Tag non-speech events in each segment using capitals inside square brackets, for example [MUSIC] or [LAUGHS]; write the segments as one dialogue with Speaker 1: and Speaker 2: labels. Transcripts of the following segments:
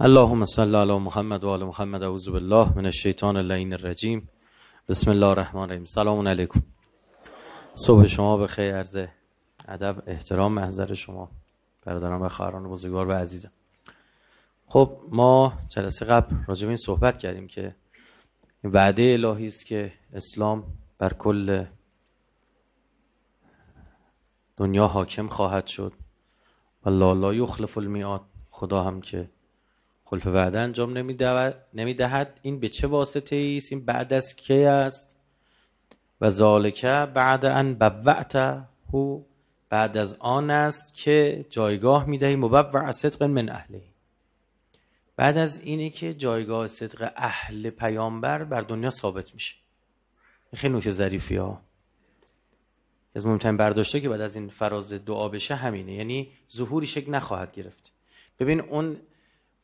Speaker 1: اللهم صل على محمد و آل محمد اعوذ بالله من الشیطان اللعین الرجیم بسم الله الرحمن الرحیم سلام علیکم صبح شما به خیر عرض ادب احترام محضر شما برادران و خواهران بزرگوار و عزیزم خب ما جلسه قبل راجع این صحبت کردیم که وعده الهی است که اسلام بر کل دنیا حاکم خواهد شد و لا لا یخلف المیاد خدا هم که خلف وعده انجام نمیدهد این به چه واسطه است این بعد از کی است و ذالکه بعد ان بوعت هو بعد از آن است که جایگاه میدهی مبوع صدق من اهله بعد از اینه که جایگاه صدق اهل پیامبر بر دنیا ثابت میشه خیلی نکته ظریفی ها از مهمترین برداشته که بعد از این فراز دعا بشه همینه یعنی ظهوری شکل نخواهد گرفت ببین اون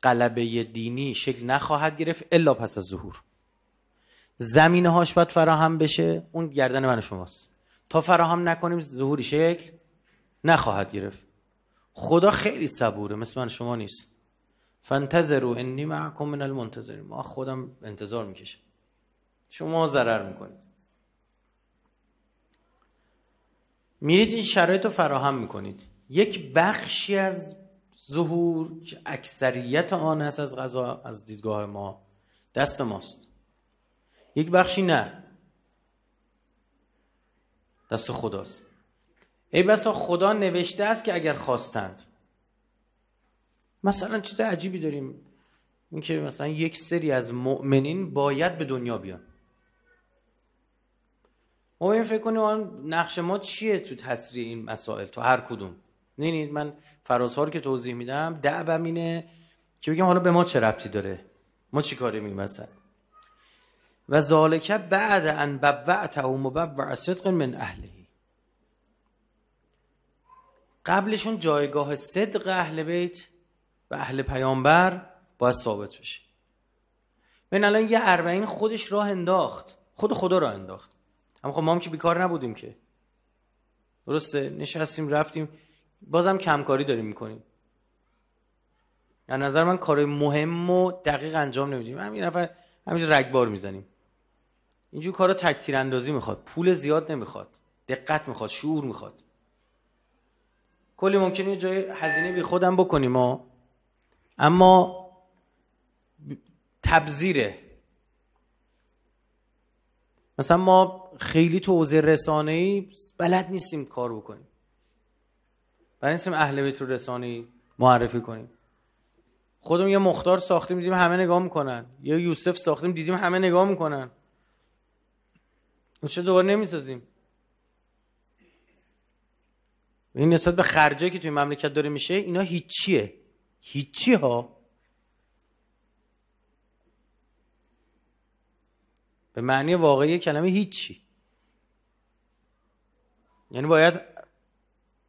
Speaker 1: قلبه دینی شکل نخواهد گرفت الا پس از ظهور زمینه هاش باید فراهم بشه اون گردن من شماست تا فراهم نکنیم ظهوری شکل نخواهد گرفت خدا خیلی صبوره مثل من شما نیست فانتظروا انی معکم من المنتظرین ما خودم انتظار میکشم شما ضرر میکنید میرید این شرایط رو فراهم میکنید یک بخشی از ظهور که اکثریت آن هست از غذا از دیدگاه ما دست ماست یک بخشی نه دست خداست ای بسا خدا نوشته است که اگر خواستند مثلا چیز عجیبی داریم اینکه مثلا یک سری از مؤمنین باید به دنیا بیان ما این فکر کنیم آن نقش ما چیه تو تسریع این مسائل تو هر کدوم نه من فرازها رو که توضیح میدم دعبم اینه که بگم حالا به ما چه ربطی داره ما چی کاری می مثلا و ذالک بعد ان ببعته و صدق من اهلهی قبلشون جایگاه صدق اهل بیت و اهل پیامبر باید ثابت بشه من الان یه اربعین خودش راه انداخت خود خدا را انداخت اما خب ما هم که بیکار نبودیم که درسته نشستیم رفتیم بازم کمکاری داریم میکنیم از نظر من کار مهم و دقیق انجام نمیدیم همین نفر همین رگبار میزنیم اینجور کارا تکتیر اندازی میخواد پول زیاد نمیخواد دقت میخواد شعور میخواد کلی ممکنه یه جای هزینه بی خودم بکنیم ما اما تبذیره مثلا ما خیلی تو رسانه ای بلد نیستیم کار بکنیم برای این اهل بیت رو رسانی معرفی کنیم خودم یه مختار ساختیم دیدیم همه نگاه میکنن یه یوسف ساختیم دیدیم همه نگاه میکنن چه دوباره نمیسازیم این نسبت به خرجه که توی مملکت داره میشه اینا هیچیه هیچی ها به معنی واقعی کلمه هیچی یعنی باید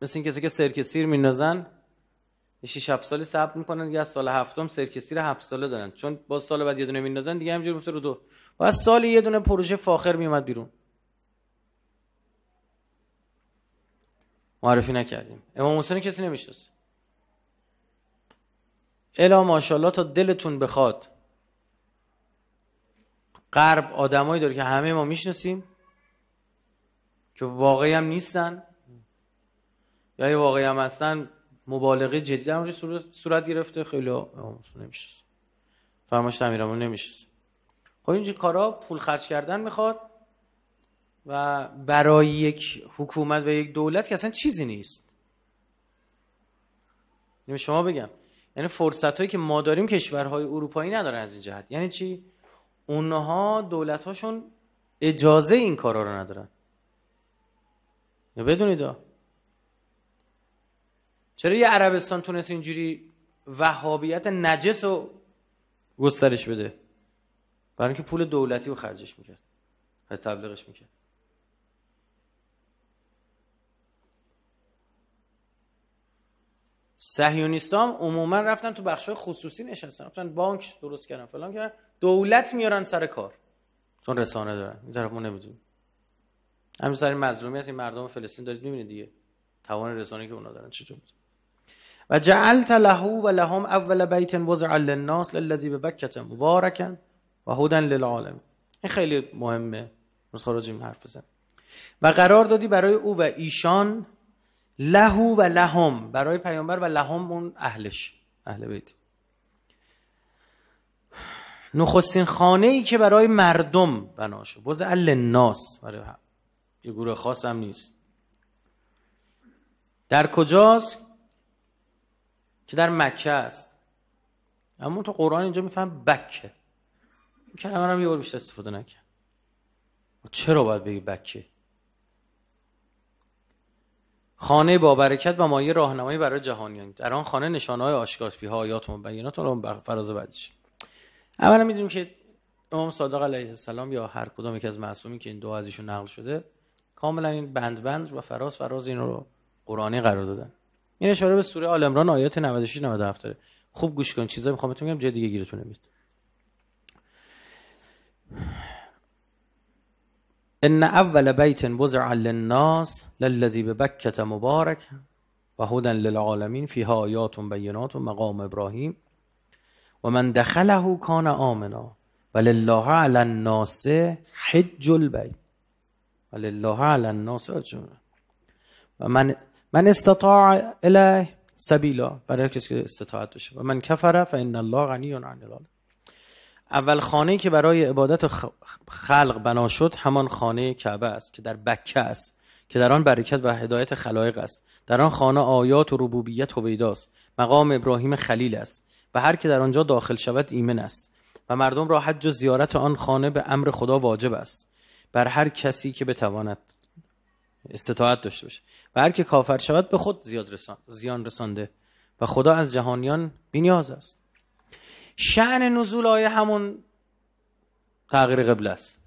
Speaker 1: مثل این کسی که سرک سیر میندازن 6 7 سالی صبر میکنن دیگه از سال هفتم سرک سیر 7 ساله دارن چون با سال بعد یه دونه میندازن دیگه همینجوری میفته رو دو و از سال یه دونه پروژه فاخر میومد بیرون معرفی نکردیم امام حسین کسی نمیشناسه الا ماشاءالله تا دلتون بخواد قرب آدمایی داره که همه ما میشناسیم که واقعی هم نیستن یا یه واقعی هم هستن مبالغه جدی در صورت گرفته خیلی نمیشه فرماشت امیرامون نمیشه خب اینجا کارا پول خرج کردن میخواد و برای یک حکومت و یک دولت که اصلا چیزی نیست نمی یعنی شما بگم یعنی فرصت هایی که ما داریم کشورهای اروپایی ندارن از این جهت یعنی چی اونها دولت هاشون اجازه این کارا رو ندارن بدونید چرا یه عربستان تونست اینجوری وهابیت نجس رو گسترش بده برای اینکه پول دولتی رو خرجش میکرد و تبلیغش میکرد هم عموما رفتن تو بخش خصوصی نشستن رفتن بانک درست کردن فلان کردن دولت میارن سر کار چون رسانه دارن این طرف ما نمیدونیم همین سر مظلومیت این مردم فلسطین دارید میبینید دیگه توان رسانه که اونا دارن چطور و جعلت له و لهم اول بیت وضع للناس للذی به بکت مبارکن و هدن للعالم این خیلی مهمه نسخه راجیم حرف زن و قرار دادی برای او و ایشان لهو و لهم برای پیامبر و لهم اون اهلش اهل بیت نخستین خانه ای که برای مردم بنا شد وضع للناس برای یه گروه خاص هم نیست در کجاست که در مکه است اما تو قرآن اینجا میفهم بکه این کلمه رو یه بار بیشتر استفاده نکن چرا باید بگی بکه خانه با برکت و مایه راهنمایی برای جهانیان در آن خانه نشانه‌های آشکار فیها آیات بیانات را فراز بعدش اولا میدونیم که امام صادق علیه السلام یا هر کدام یکی از معصومی که این دو از ایشون نقل شده کاملا این بند بند و فراز فراز این رو قرآنی قرار دادن این اشاره به سوره آل عمران آیات 96 97 داره خوب گوش کن چیزایی میخوام بهتون بگم جدی دیگه گیرتون نمیاد ان اول بیت وضع للناس للذی ببکه مبارک و هدن للعالمین فیها آیات بینات و مقام ابراهیم و من دخله کان آمنا ولله علی الناس حج البیت ولله علی الناس و من من استطاع اله سبیلا برای کسی که استطاعت داشته و من کفره فان الله غنی عن اول خانه که برای عبادت خلق بنا شد همان خانه کعبه است که در بکه است که در آن برکت و هدایت خلایق است در آن خانه آیات و ربوبیت هویداست مقام ابراهیم خلیل است و هر که در آنجا داخل شود ایمن است و مردم را حج و زیارت آن خانه به امر خدا واجب است بر هر کسی که بتواند استطاعت داشته باشه و هر که کافر شود به خود زیاد رسان، زیان رسانده و خدا از جهانیان بینیاز است شعن نزول آیه همون تغییر قبل است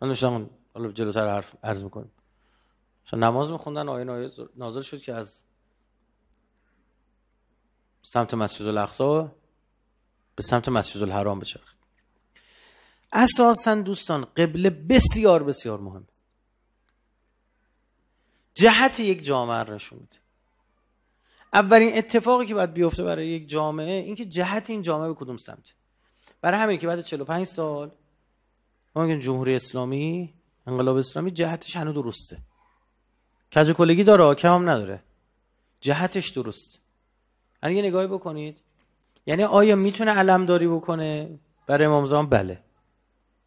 Speaker 1: من داشتم حالا جلوتر حرف عرض میکنم چون نماز میخوندن آیه نازل شد که از سمت مسجد الاخصا به سمت مسجد الحرام بچرخید اساسا دوستان قبله بسیار بسیار مهمه جهت یک جامعه نشون میده اولین اتفاقی که باید بیفته برای یک جامعه اینکه جهت این جامعه به کدوم سمت برای همین که بعد 45 سال ما میگیم جمهوری اسلامی انقلاب اسلامی جهتش هنوز درسته کج کلگی داره کم هم نداره جهتش درست یعنی یه نگاهی بکنید یعنی آیا میتونه علمداری بکنه برای امام زمان بله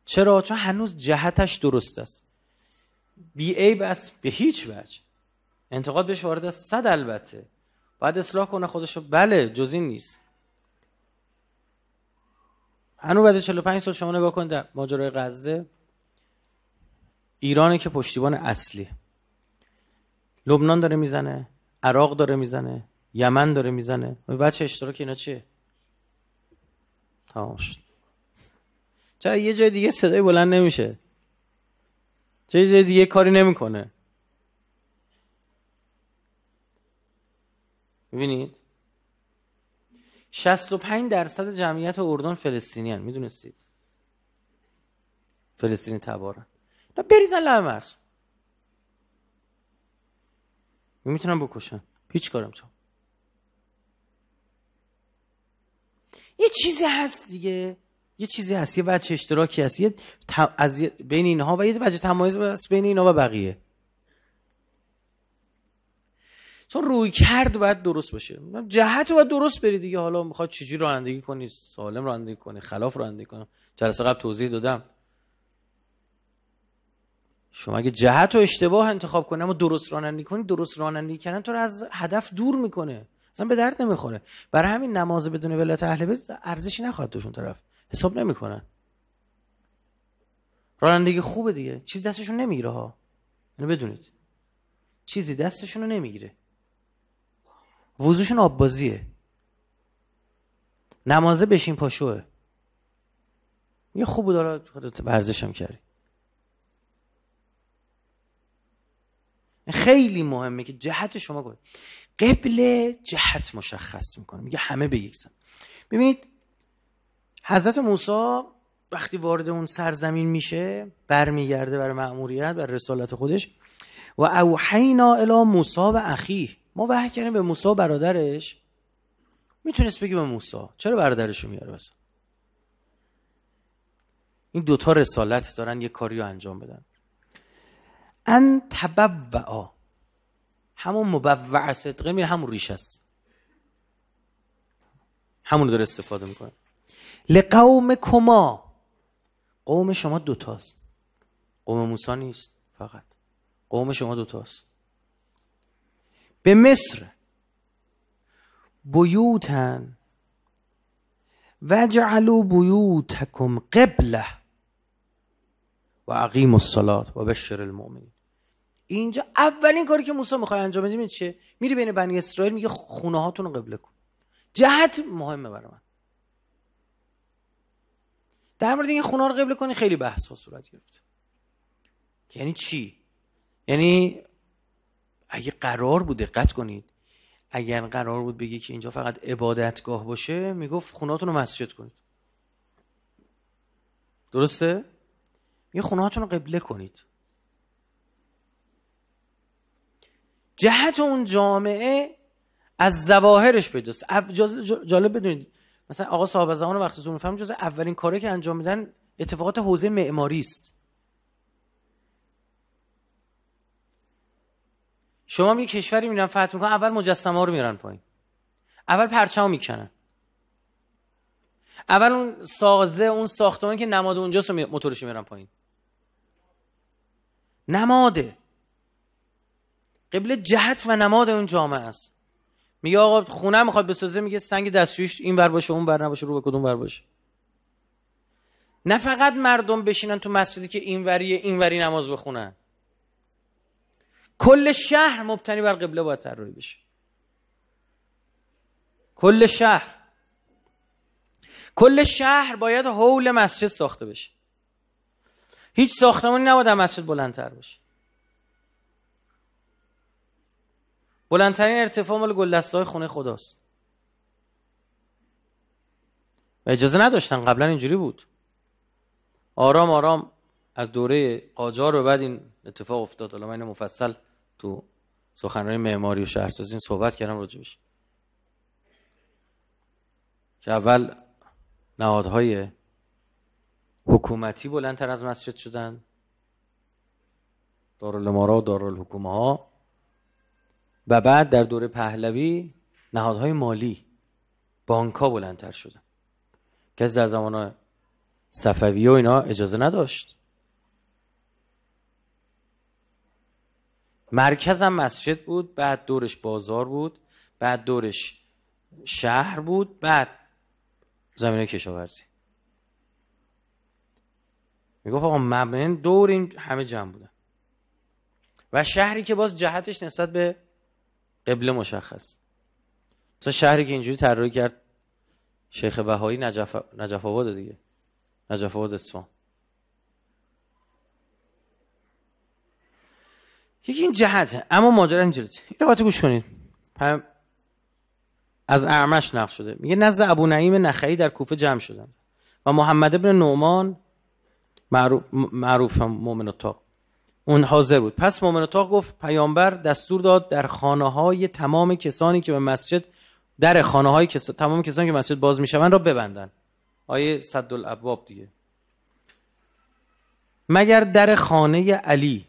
Speaker 1: چرا چون هنوز جهتش درست است بیعیب است به هیچ وجه انتقاد بهش وارد است صد البته بعد اصلاح کنه خودشو بله جز این نیست هنو بعد 45 سال شما نگاه کنید ماجرای غزه ایرانه که پشتیبان اصلی لبنان داره میزنه عراق داره میزنه یمن داره میزنه بچه اشتراک اینا چیه تمام شد چرا یه جای دیگه صدای بلند نمیشه چه چیز دیگه کاری نمیکنه ببینید 65 درصد جمعیت اردن فلسطینیان میدونستید فلسطینی تبارن نه بریزن مرز میتونم بکشن هیچ کارم تو یه چیزی هست دیگه یه چیزی هست یه وجه اشتراکی هست یه از بین اینها و یه وجه تمایز هست بین اینها و بقیه چون روی کرد باید درست باشه جهت رو باید درست بری دیگه حالا میخواد چجوری رانندگی کنی سالم رانندگی کنی خلاف رانندگی کنی جلسه قبل توضیح دادم شما اگه جهت رو اشتباه انتخاب کنی اما درست رانندگی کنی درست رانندگی کردن تو رو از هدف دور میکنه اصلا به درد نمیخوره برای همین نماز بدون ولایت اهل بیت ارزشی نخواهد داشت طرف حساب نمیکنن رانندگی خوبه دیگه چیز دستشون نمیگیره ها اینو بدونید چیزی دستشون رو نمیگیره وضوشون آببازیه نمازه بشین پاشوه یه خوبو داره حالا خودت ورزشم کردی خیلی مهمه که جهت شما گفت قبل جهت مشخص میکنه میگه همه به یک سمت ببینید حضرت موسی وقتی وارد اون سرزمین میشه برمیگرده بر مأموریت بر رسالت خودش و اوحینا الی موسی و اخیه ما وحی کردیم به موسی برادرش میتونست بگی به موسی چرا برادرش رو میاره این دوتا رسالت دارن یه کاری رو انجام بدن ان تبوعا همون مبوع صدقه میره همون ریش است همون داره استفاده میکنه لقوم کما قوم شما دوتاست قوم موسی نیست فقط قوم شما دوتاست به مصر بیوتن وجعلوا بیوتکم قبله و عقیم الصلات و بشر المؤمنین اینجا اولین کاری که موسی میخواد انجام بده چیه میری بین بنی اسرائیل میگه خونه هاتون رو قبله کن جهت مهمه برای در مورد این خونه رو قبله کنی خیلی بحث ها صورت گرفت یعنی چی یعنی اگه قرار بود دقت کنید اگر قرار بود بگی که اینجا فقط عبادتگاه باشه میگفت هاتون رو مسجد کنید درسته؟ یه هاتون رو قبله کنید جهت اون جامعه از زواهرش پیداست جالب بدونید مثلا آقا صاحب زمان وقتی زون فهم جز اولین کاری که انجام میدن اتفاقات حوزه معماری است شما می یه کشوری میرن فتح میکنن اول مجسمه ها رو میرن پایین اول پرچم میکنن اول اون سازه اون ساختمانی که نماد اونجاست رو موتورش میرن پایین نماده قبله جهت و نماد اون جامعه است میگه آقا خونه میخواد بسازه میگه سنگ دستشویش این بر باشه اون بر نباشه رو به کدوم بر باشه نه فقط مردم بشینن تو مسجدی که این این وری نماز بخونن کل شهر مبتنی بر قبله باید روی بشه کل شهر کل شهر باید حول مسجد ساخته بشه هیچ ساختمانی نباید مسجد بلندتر باشه بلندترین ارتفاع مال های خونه خداست و اجازه نداشتن قبلا اینجوری بود آرام آرام از دوره قاجار به بعد این اتفاق افتاد حالا من مفصل تو سخنرانی معماری و شهرسازی این صحبت کردم راجبش که اول نهادهای حکومتی بلندتر از مسجد شدن دارالمارا و دارالحکومه ها و بعد در دوره پهلوی نهادهای مالی ها بلندتر شدن کسی در زمان صفوی و اینا اجازه نداشت مرکز مرکزم مسجد بود بعد دورش بازار بود بعد دورش شهر بود بعد زمینه کشاورزی گفت آقا مبنین دور این همه جمع بودن و شهری که باز جهتش نسبت به قبله مشخص مثلا شهری که اینجوری طراحی کرد شیخ بهایی نجف, نجف دیگه نجف آباد اصفهان یکی این جهت اما ماجرا اینجوریه این رو گوش کنید از اعمش نقل شده میگه نزد ابو نعیم نخعی در کوفه جمع شدن و محمد ابن نومان معروف معروف مؤمن اون حاضر بود پس مؤمن اتاق گفت پیامبر دستور داد در خانه های تمام کسانی که به مسجد در خانه های تمام کسانی که مسجد باز میشوند را ببندن آیه صد الابواب دیگه مگر در خانه علی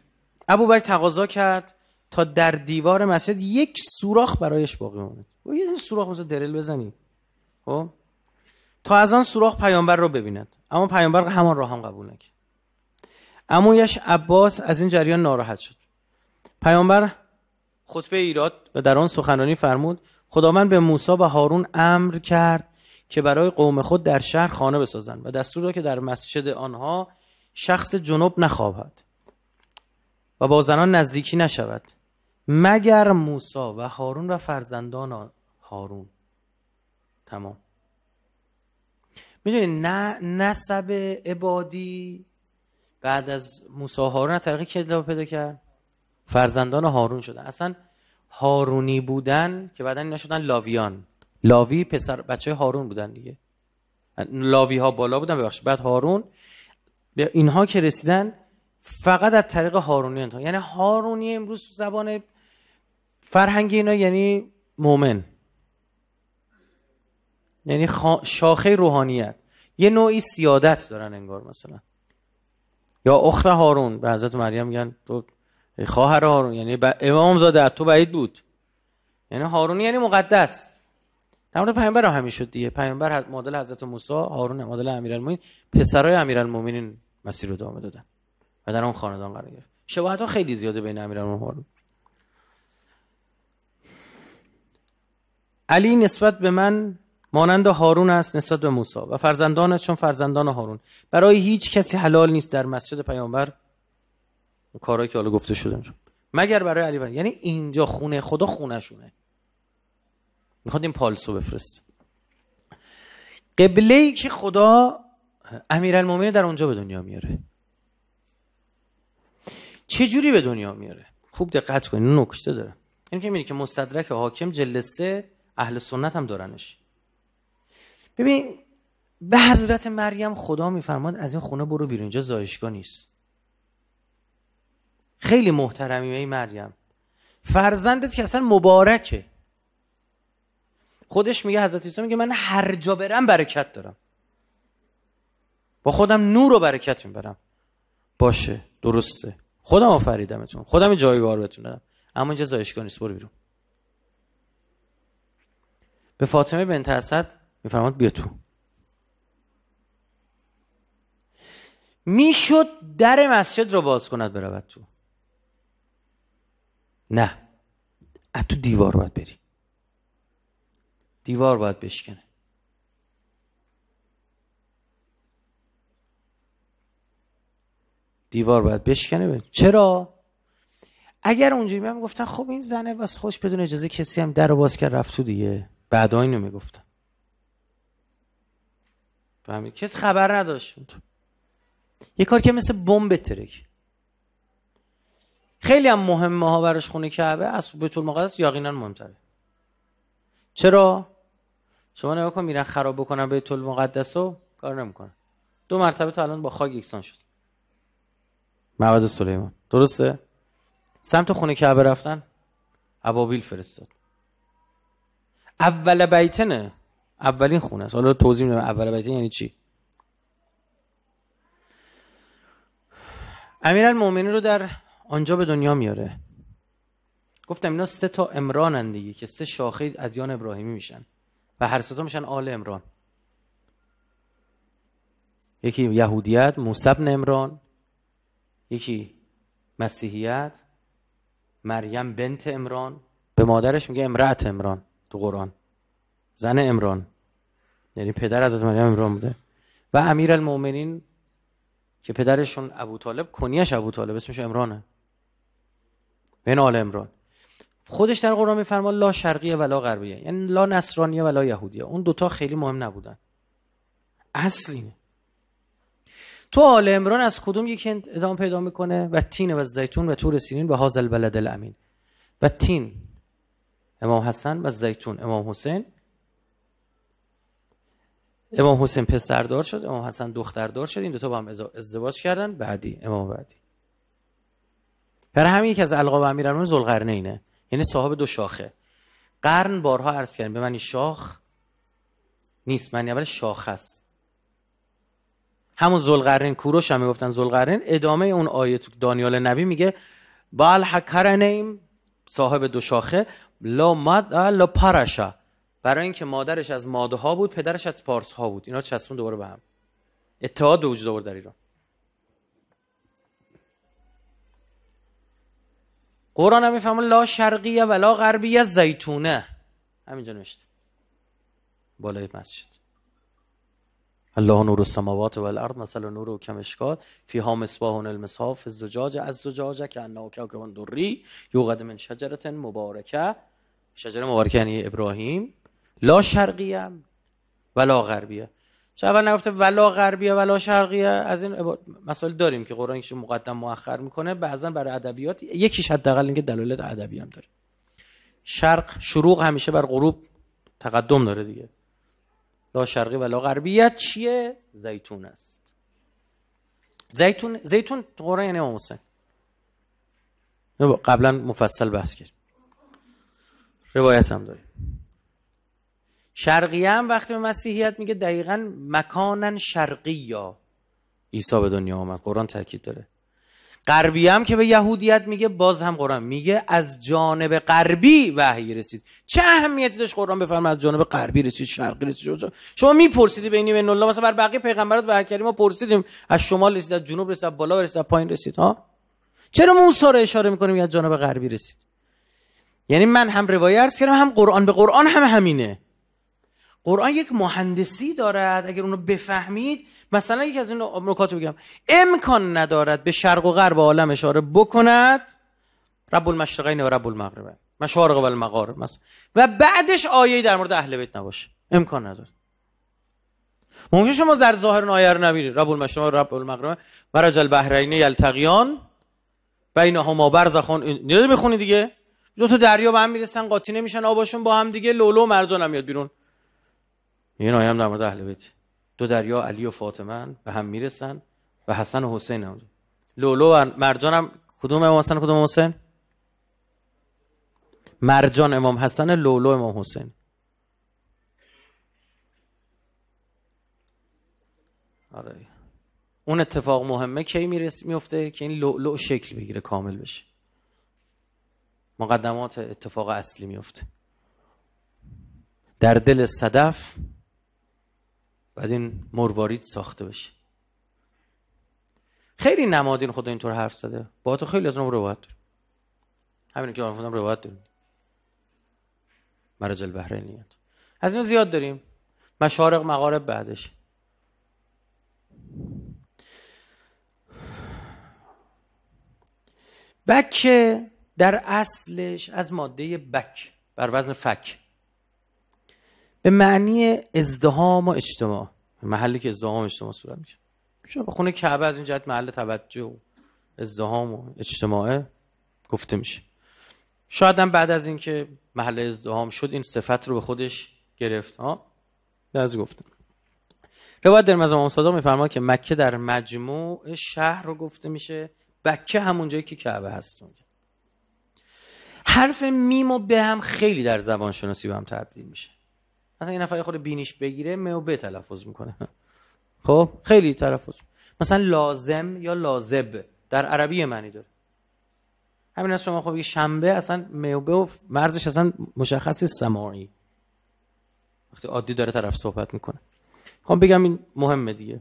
Speaker 1: ابو بک تقاضا کرد تا در دیوار مسجد یک سوراخ برایش باقی ماند و یه سوراخ مثل درل بزنی خب تا از آن سوراخ پیامبر را ببیند اما پیامبر همان را هم قبول نکرد امویش عباس از این جریان ناراحت شد پیامبر خطبه ایراد و در آن سخنانی فرمود خداوند به موسی و هارون امر کرد که برای قوم خود در شهر خانه بسازند و دستور داد که در مسجد آنها شخص جنوب نخوابد و با زنان نزدیکی نشود مگر موسی و هارون و فرزندان هارون تمام میدونید نه نسب عبادی بعد از موسی هارون از طریق پیدا کرد فرزندان هارون شدن اصلا هارونی بودن که بعدا اینا شدن لاویان لاوی پسر بچه هارون بودن دیگه لاوی ها بالا بودن ببخشید بعد هارون به اینها که رسیدن فقط از طریق هارونی انتها یعنی هارونی امروز زبان فرهنگ اینا یعنی مومن یعنی شاخه روحانیت یه نوعی سیادت دارن انگار مثلا یا اخت هارون به حضرت مریم میگن تو خواهر هارون یعنی امام زاده تو بعید بود یعنی هارونی یعنی مقدس در مورد پیامبر هم همین شد دیگه پیامبر مدل حضرت موسی هارون مدل امیرالمومنین پسرای امیرالمومنین مسیر رو ادامه دادن و در اون خاندان قرار گرفت شباهت ها خیلی زیاده بین امیرالمومنین هارون علی نسبت به من مانند هارون است نسبت به موسی و فرزندانش چون فرزندان هارون برای هیچ کسی حلال نیست در مسجد پیامبر کارهایی که حالا گفته شده مگر برای علی بن یعنی اینجا خونه خدا خونه شونه میخواد این پالسو بفرست قبله ای که خدا امیرالمومنین در اونجا به دنیا میاره چه جوری به دنیا میاره خوب دقت کنید نکشته داره این که میبینی که مستدرک حاکم جلسه اهل سنت هم دارنش ببین به حضرت مریم خدا میفرماد از این خونه برو بیرون اینجا زایشگاه نیست خیلی محترمی ای مریم فرزندت که اصلا مبارکه خودش میگه حضرت عیسی میگه من هر جا برم برکت دارم با خودم نور و برکت میبرم باشه درسته خودم آفریدمتون خودم جایگار بهتون اما اینجا زایشگاه نیست برو بیرون به فاطمه بنت اسد میفرماد بیا تو میشد در مسجد رو باز کند برود تو نه از تو دیوار باید بری دیوار باید بشکنه دیوار باید بشکنه چرا اگر اونجوری من میگفتن خب این زنه بس خوش بدون اجازه کسی هم در رو باز کرد رفت تو دیگه بعدا اینو میگفتن فهمید کس خبر نداشت یه کار که مثل بمب ترک خیلی هم مهمه ها براش خونه کعبه از بیت مقدس یقینا مهمتره چرا شما نگاه کن میرن خراب بکنن بیت مقدس رو کار نمیکنن دو مرتبه تا الان با خاک یکسان شد معبد سلیمان درسته سمت خونه کعبه رفتن ابابیل فرستاد اول بیتنه اولین خونه است حالا توضیح میدم اول بیت یعنی چی امیرالمومنین رو در آنجا به دنیا میاره گفتم اینا سه تا امرانن دیگه که سه شاخه ادیان ابراهیمی میشن و هر سه تا میشن آل امران یکی یهودیت موسی بن یکی مسیحیت مریم بنت امران به مادرش میگه امرأت امران تو قرآن زن امران یعنی پدر از مریم امران بوده و امیر المومنین که پدرشون ابو طالب کنیش ابو طالب اسمش امرانه بین آل امران خودش در قرآن میفرما لا شرقیه ولا غربیه یعنی لا نصرانیه ولا یهودیه اون دوتا خیلی مهم نبودن اصل اینه تو آل امران از کدوم یکی ادامه پیدا میکنه و تین و زیتون و تور سینین و هاز البلد الامین و تین امام حسن و زیتون امام حسین امام حسین پسردار شد امام حسن دختردار شد این دو تا با هم ازدواج کردن بعدی امام بعدی برای همین یکی از القاب امیرالمومنین اینه، یعنی صاحب دو شاخه قرن بارها عرض کردن، به معنی شاخ نیست معنی اول شاخ است همون ذوالقرنین کوروش هم میگفتن ذوالقرنین ادامه اون آیه تو دانیال نبی میگه بال حکرنیم صاحب دو شاخه لا مد لا پرشا برای اینکه مادرش از ماده ها بود پدرش از پارس ها بود اینا چسبون دوباره به هم اتحاد به وجود آورد در ایران قرآن هم میفهمه لا شرقیه ولا غربیه زیتونه همینجا نوشته بالای مسجد الله نور السماوات و الارض مثل نور و کمشکات فیها مصباح المصحاف زجاج از زجاجه که انه کوکب دوری یو من شجره مبارکه شجره مبارکه یعنی ابراهیم لا شرقیه ولا غربیه چه اول نگفته ولا غربیه ولا شرقیه از این مسئله داریم که قرآن که مقدم مؤخر میکنه بعضا برای ادبیات یکیش حداقل اینکه دلالت ادبی هم داره شرق شروع همیشه بر غروب تقدم داره دیگه لا شرقی ولا هم چیه زیتون است زیتون زیتون قرآن یعنی امام قبلا مفصل بحث کرد روایت هم داریم شرقی هم وقتی به مسیحیت میگه دقیقا مکانن شرقی ایسا به دنیا آمد قرآن تاکید داره غربی هم که به یهودیت میگه باز هم قرآن میگه از جانب غربی وحی رسید چه اهمیتی داشت قرآن بفرما از جانب غربی رسید شرقی رسید شما میپرسیدی بین بین الله مثلا بر بقیه پیغمبرات و کردیم ما پرسیدیم از شمال رسید از جنوب رسید بالا رسید پایین رسید ها چرا موسی رو اشاره میکنیم از جانب غربی رسید یعنی من هم روایت کردم هم قرآن به قرآن هم همینه قرآن یک مهندسی دارد اگر اونو بفهمید مثلا یکی از این نکات بگم امکان ندارد به شرق و غرب عالم اشاره بکند رب المشرقین و رب المغرب مشارق و المغارب مثلا و بعدش آیه در مورد اهل بیت نباشه امکان ندارد ممکن شما در ظاهر آیه رو نبینید رب المشرق و رب المغرب مرج البحرین یلتقیان بینهما برزخون اینو میخونی دیگه دو تا دریا به هم میرسن قاطی نمیشن آباشون با هم دیگه لولو مرجان هم میاد بیرون این آیه هم در مورد اهل بیت دو دریا علی و فاطمه به هم میرسن و حسن و حسین هم لولو و مرجان هم کدوم امام حسن کدوم حسین مرجان امام حسن لولو امام حسین آره اون اتفاق مهمه کی میرس میفته که این لولو شکل بگیره کامل بشه مقدمات اتفاق اصلی میفته در دل صدف بعد این مروارید ساخته بشه خیلی نمادین خدا اینطور حرف زده با تو خیلی از اون روایت داریم همین که آرفان روایت داریم مرج نیت از این زیاد داریم مشارق مغارب بعدش بکه در اصلش از ماده بک بر وزن فک به معنی ازدهام و اجتماع محلی که ازدهام و اجتماع صورت میشه به خونه کعبه از این جهت محل توجه و ازدهام و اجتماع گفته میشه شاید هم بعد از اینکه محل ازدهام شد این صفت رو به خودش گرفت ها از گفتم روایت در از امام صادق میفرما که مکه در مجموع شهر رو گفته میشه بکه همون جایی که کعبه هست حرف میم و به هم خیلی در زبان شناسی به هم تبدیل میشه مثلا یه نفر خود بینیش بگیره میو به تلفظ میکنه خب خیلی تلفظ مثلا لازم یا لازب در عربی معنی داره همین از شما خب شنبه اصلا میوبه و مرزش اصلا مشخص سماعی وقتی عادی داره طرف صحبت میکنه خب بگم این مهمه دیگه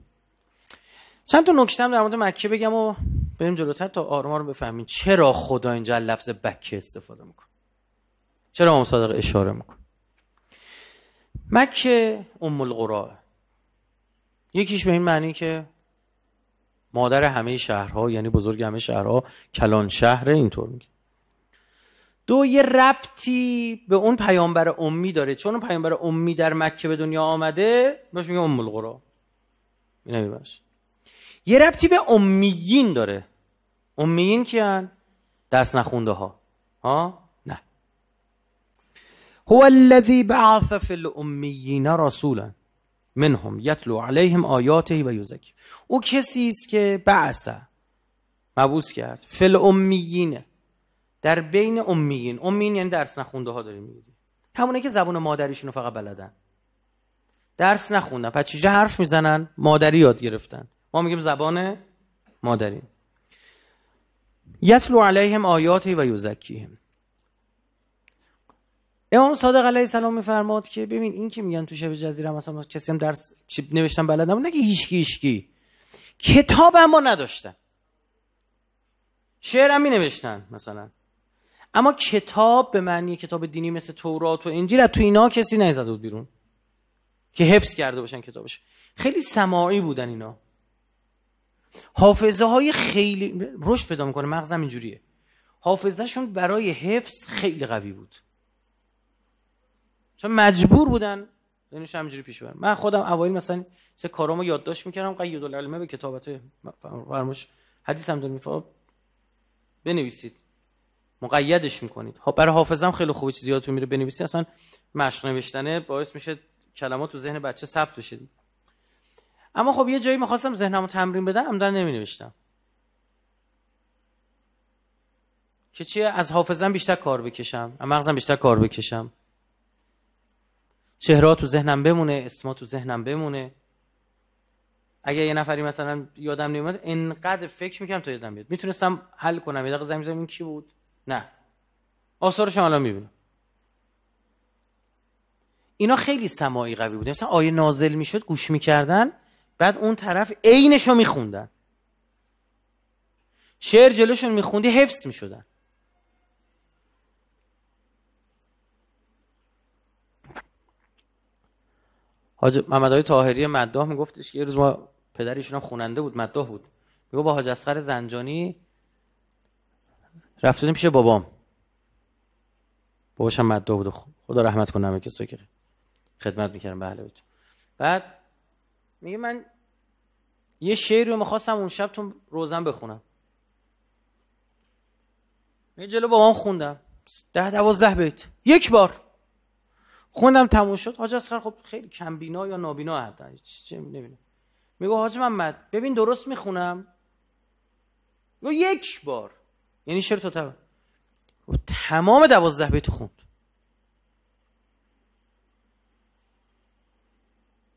Speaker 1: چند تا نکته در مورد مکه بگم و بریم جلوتر تا آرما رو بفهمین چرا خدا اینجا لفظ بکه استفاده میکنه چرا امام صادق اشاره میکنه مکه ام القرا یکیش به این معنی که مادر همه شهرها یعنی بزرگ همه شهرها کلان شهر اینطور میگه دو یه ربطی به اون پیامبر امی داره چون اون پیامبر امی در مکه به دنیا آمده بهش میگه ام القرا یه ربطی به امیین داره امیین هن درس نخونده ها ها هو الذی بعث فی الامیین رسولا منهم یتلو علیهم آیاته و او کسی است که بعث، مبوس کرد فل در بین امیین امیین یعنی درس نخونده ها داریم میگیم همونه که زبان مادریشون فقط بلدن درس نخوندن پس چیجه حرف میزنن مادری یاد گرفتن ما میگیم زبان مادری یتلو علیهم آیاته و یزکیهم امام صادق علیه السلام میفرماد که ببین این که میگن تو شب جزیره مثلا کسی هم درس نوشتن بلد نبود که هیچ کی کتاب اما نداشتن شعر هم می نوشتن مثلا اما کتاب به معنی کتاب دینی مثل تورات و انجیل تو اینا کسی نیزده بود بیرون که حفظ کرده باشن کتابش خیلی سماعی بودن اینا حافظه های خیلی رشد پیدا میکنه مغزم اینجوریه شون برای حفظ خیلی قوی بود چون مجبور بودن دانش همجوری پیش برن من خودم اوایل مثلا سه کارامو یادداشت میکردم قید العلمه به کتابت فرموش حدیث هم دارم خب، بنویسید مقیدش میکنید ها خب، برای حافظم خیلی خوبه چیزی یادتون میره بنویسید، اصلا مشق نوشتنه باعث میشه کلمات تو ذهن بچه ثبت بشه اما خب یه جایی میخواستم ذهنمو تمرین بدم عمدن نوشتم که چیه از حافظم بیشتر کار بکشم از مغزم بیشتر کار بکشم چهره تو ذهنم بمونه اسما تو ذهنم بمونه اگه یه نفری مثلا یادم نمیاد انقدر فکر میکنم تا یادم بیاد میتونستم حل کنم یه دقیقه زمین این کی بود نه آثارش الان میبینم اینا خیلی سماعی قوی بوده مثلا آیه نازل میشد گوش میکردن بعد اون طرف عینشو میخوندن شعر جلوشون میخوندی حفظ میشدن حاج محمد طاهری مداح میگفتش که یه روز ما پدرشون هم خواننده بود مداح بود میگو با حاج اصغر زنجانی رفتیم پیش بابام باباشم مداح بود خدا رحمت کنه همه کسایی که خدمت میکردم به بیت بعد میگه من یه شعر رو میخواستم اون شب تو روزم بخونم میگه جلو بابام خوندم ده دوازده بیت یک بار خوندم تموم شد حاج اصغر خب خیلی کمبینا یا نابینا حتی چه نمیدونم میگه حاج محمد ببین درست میخونم گو یک بار یعنی شعر تو تمام تمام دوازده بیت خوند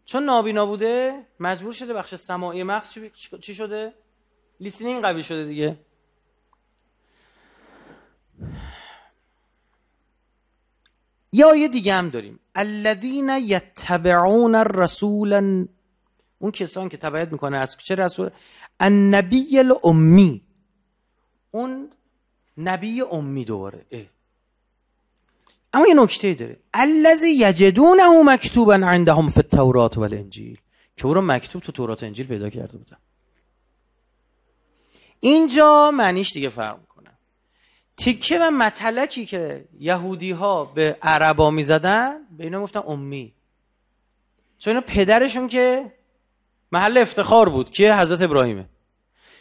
Speaker 1: چون نابینا بوده مجبور شده بخش سماعی مغز چی شده لیسنینگ قوی شده دیگه یا آیه دیگه هم داریم الذین یتبعون الرسول اون کسان که تبعیت میکنه از چه رسول النبی الامی اون نبی امی دوباره اه. اما یه نکته داره الذی یجدونه مکتوبا عندهم فی التورات والانجیل که او رو مکتوب تو تورات انجیل پیدا کرده بودن اینجا معنیش دیگه فرق تیکه و متلکی که یهودی ها به عربا می زدن به اینا گفتن امی چون اینا پدرشون که محل افتخار بود که حضرت ابراهیمه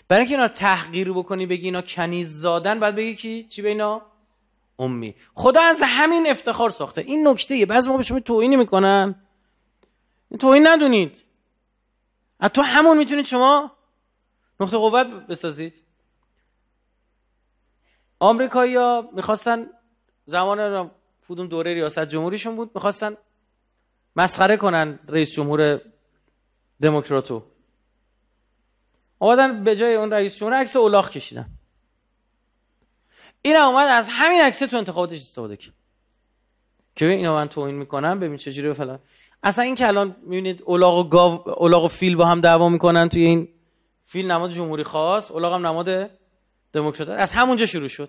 Speaker 1: برای اینکه اینا تحقیر بکنی بگی اینا کنیز زادن بعد بگی کی چی به اینا امی خدا از همین افتخار ساخته این نکته بعضی موقع به شما توهین میکنن توهین ندونید از تو همون میتونید شما نقطه قوت بسازید آمریکایی‌ها میخواستن زمان فودون دوره ریاست جمهوریشون بود میخواستن مسخره کنن رئیس جمهور دموکراتو آمدن به جای اون رئیس جمهور عکس اولاغ کشیدن این اومد از همین عکس تو انتخاباتش استفاده کرد که اینا من توهین میکنم ببین چه جوری فلان اصلا این که الان میبینید اولاغ و گاو اولاغ و فیل با هم دعوا میکنن توی این فیل نماد جمهوری خاص اولاغ هم نماد دموکرات از همونجا شروع شد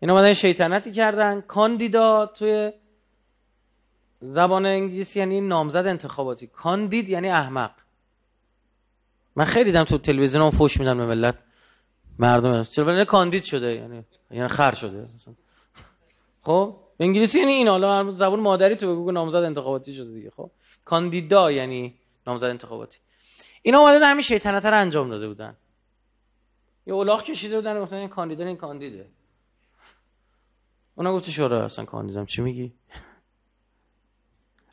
Speaker 1: این اومدن شیطنتی کردن کاندیدا توی زبان انگلیسی یعنی نامزد انتخاباتی کاندید یعنی احمق من خیلی دیدم تو تلویزیون هم فوش میدن به ملت مردم چرا کاندید شده یعنی یعنی خر شده خب انگلیسی یعنی این حالا زبان مادری تو بگو نامزد انتخاباتی شده دیگه خب کاندیدا یعنی نامزد انتخاباتی اینا اومدن همین شیطنت رو انجام داده بودن یه اولاغ کشیده بودن گفتن این کاندیدا این کاندیده اونا گفت شورا اصلا کاندیدم چی میگی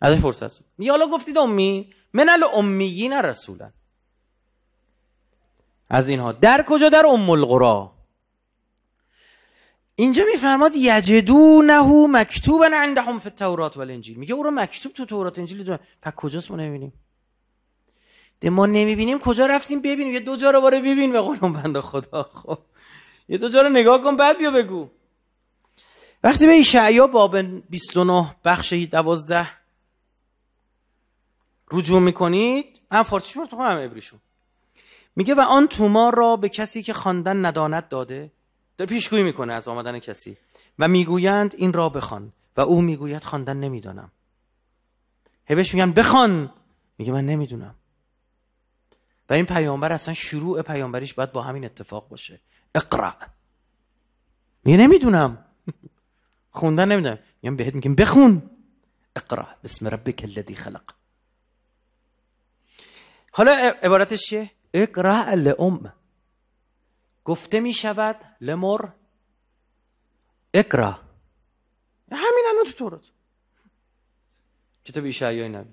Speaker 1: از این فرصت میگه حالا گفتید امی من الامیین رسولا از اینها در کجا در ام القرا اینجا میفرماد یجدونه مکتوب عندهم فی و انجیل میگه او رو مکتوب تو تورات انجیل دو پس کجاست ما نمیبینیم ده ما نمیبینیم کجا رفتیم ببینیم یه دو جا رو باره ببین به قولم بنده خدا خب یه دو جا رو نگاه کن بعد بیا بگو وقتی به اشعیا باب 29 بخش 12 رجوع میکنید هم فارسیشون رو تو هم عبریشون میگه و آن تومار را به کسی که خواندن نداند داده در پیشگویی میکنه از آمدن کسی و میگویند این را بخوان و او میگوید خواندن نمیدانم هبش میگن بخوان میگه من نمیدونم و این پیامبر اصلا شروع پیامبریش باید با همین اتفاق باشه اقرا میگه نمیدونم [LAUGHS] خوندن نمیدونم میگم بهت میگم بخون اقرا بسم ربک الذی خلق حالا عبارتش چیه اقرا لام گفته می شود لمر اقرا همین الان تو تورات کتاب های نبی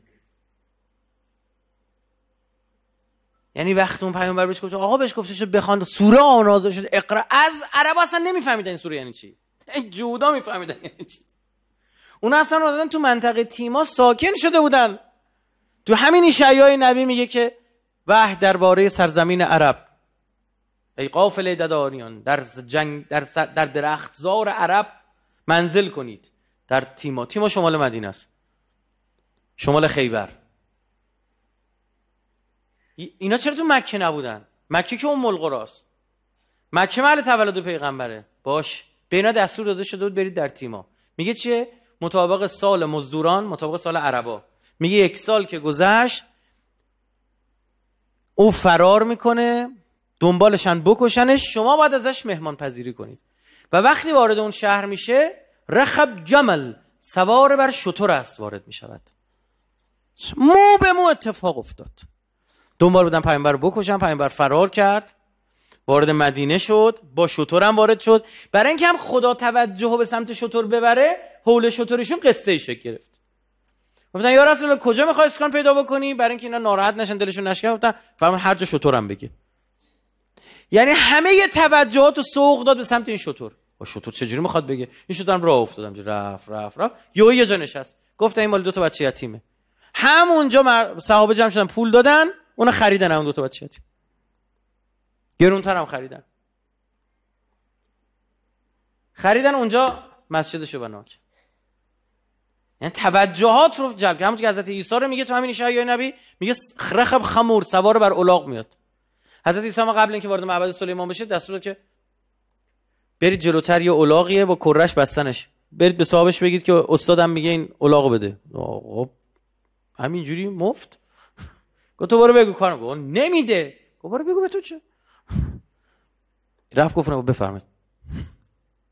Speaker 1: یعنی وقت اون پیامبر بهش گفت آقا بهش گفته شد بخوان سوره آنازه شد اقرا از عرب اصلا نمیفهمیدن این سوره یعنی چی جودا میفهمیدن یعنی چی اون اصلا دادن تو منطقه تیما ساکن شده بودن تو همین های نبی میگه که وحی درباره سرزمین عرب ای قافل دداریان در, جنگ در, در درختزار عرب منزل کنید در تیما تیما شمال مدینه است شمال خیبر اینا چرا تو مکه نبودن مکه که اون ملقراست مکه محل تولد پیغمبره باش بینا دستور داده شده بود برید در تیما میگه چیه مطابق سال مزدوران مطابق سال عربا میگه یک سال که گذشت او فرار میکنه دنبالشن بکشنش شما باید ازش مهمان پذیری کنید و وقتی وارد اون شهر میشه رخب جمل سوار بر شطور است وارد میشود مو به مو اتفاق افتاد دنبال بودن پیامبر بکشن پیامبر فرار کرد وارد مدینه شد با شطور وارد شد برای اینکه هم خدا توجه به سمت شطور ببره حول شطورشون قصه شکل گرفت گفتن یا رسول کجا میخوای اسکان پیدا بکنی برای اینکه اینا ناراحت نشن دلشون نشکن گفتن فرمان هر جا شطورم بگه یعنی همه توجهات و سوق داد به سمت این شطور و شطور چجوری میخواد بگه این شطور راه افتادم رفت رفت رفت یهو یه جا نشست گفت این مال دو تا بچه یتیمه همونجا مر... صحابه جمع شدن پول دادن اون خریدن اون دو تا بچه یتیم گرونتر هم خریدن خریدن اونجا مسجدشو بنا یعنی توجهات رو جلب کرد همونجا که حضرت عیسی رو میگه تو همین شهر نبی میگه رخب خمور سوار بر الاغ میاد حضرت عیسی قبل اینکه وارد معبد سلیمان بشه دستور که برید جلوتر یه الاغیه با کرش بستنش برید به صاحبش بگید که استادم میگه این الاغو بده آقا همینجوری مفت [LAUGHS] گفت تو برو بگو کارم گفت نمیده گفت برو بگو به تو چه [LAUGHS] رفت گفت بفرمایید [LAUGHS]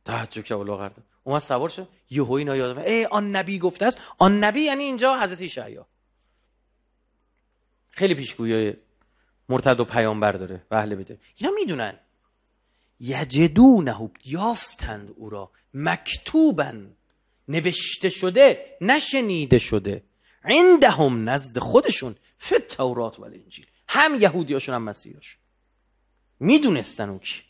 Speaker 1: تعجب که الاغ کرد اومد سوار شد یهو اینا یاد ای آن نبی گفته است آن نبی یعنی اینجا حضرت شعیا خیلی پیشگویی مرتد و پیامبر داره و اهل بیت اینا میدونن یجدونه یافتند او را مکتوبن نوشته شده نشنیده شده عندهم نزد خودشون فت تورات و انجیل هم یهودیاشون هم مسیحاشون میدونستن او کی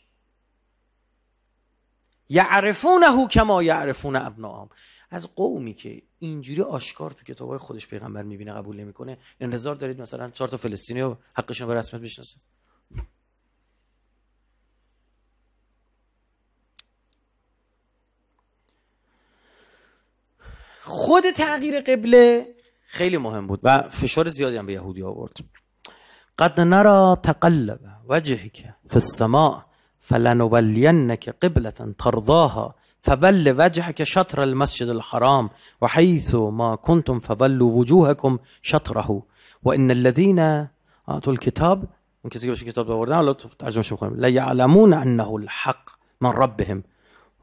Speaker 1: یعرفونه کما یعرفون ابناهم از قومی که اینجوری آشکار تو کتابای خودش پیغمبر میبینه قبول نمیکنه انتظار دارید مثلا چهار تا فلسطینی و حقشون به رسمیت بشناسه خود تغییر قبله خیلی مهم بود و فشار زیادی هم به یهودی آورد قد نرا تقلب وجهك في السماء فلنولينك قبلة ترضاها فول وجهك شطر المسجد الحرام وحيث ما كنتم فولوا وجوهكم شطره وان الذين اعطوا الكتاب من کسی که کتاب لا حالا ترجمهش لا يعلمون انه الحق من ربهم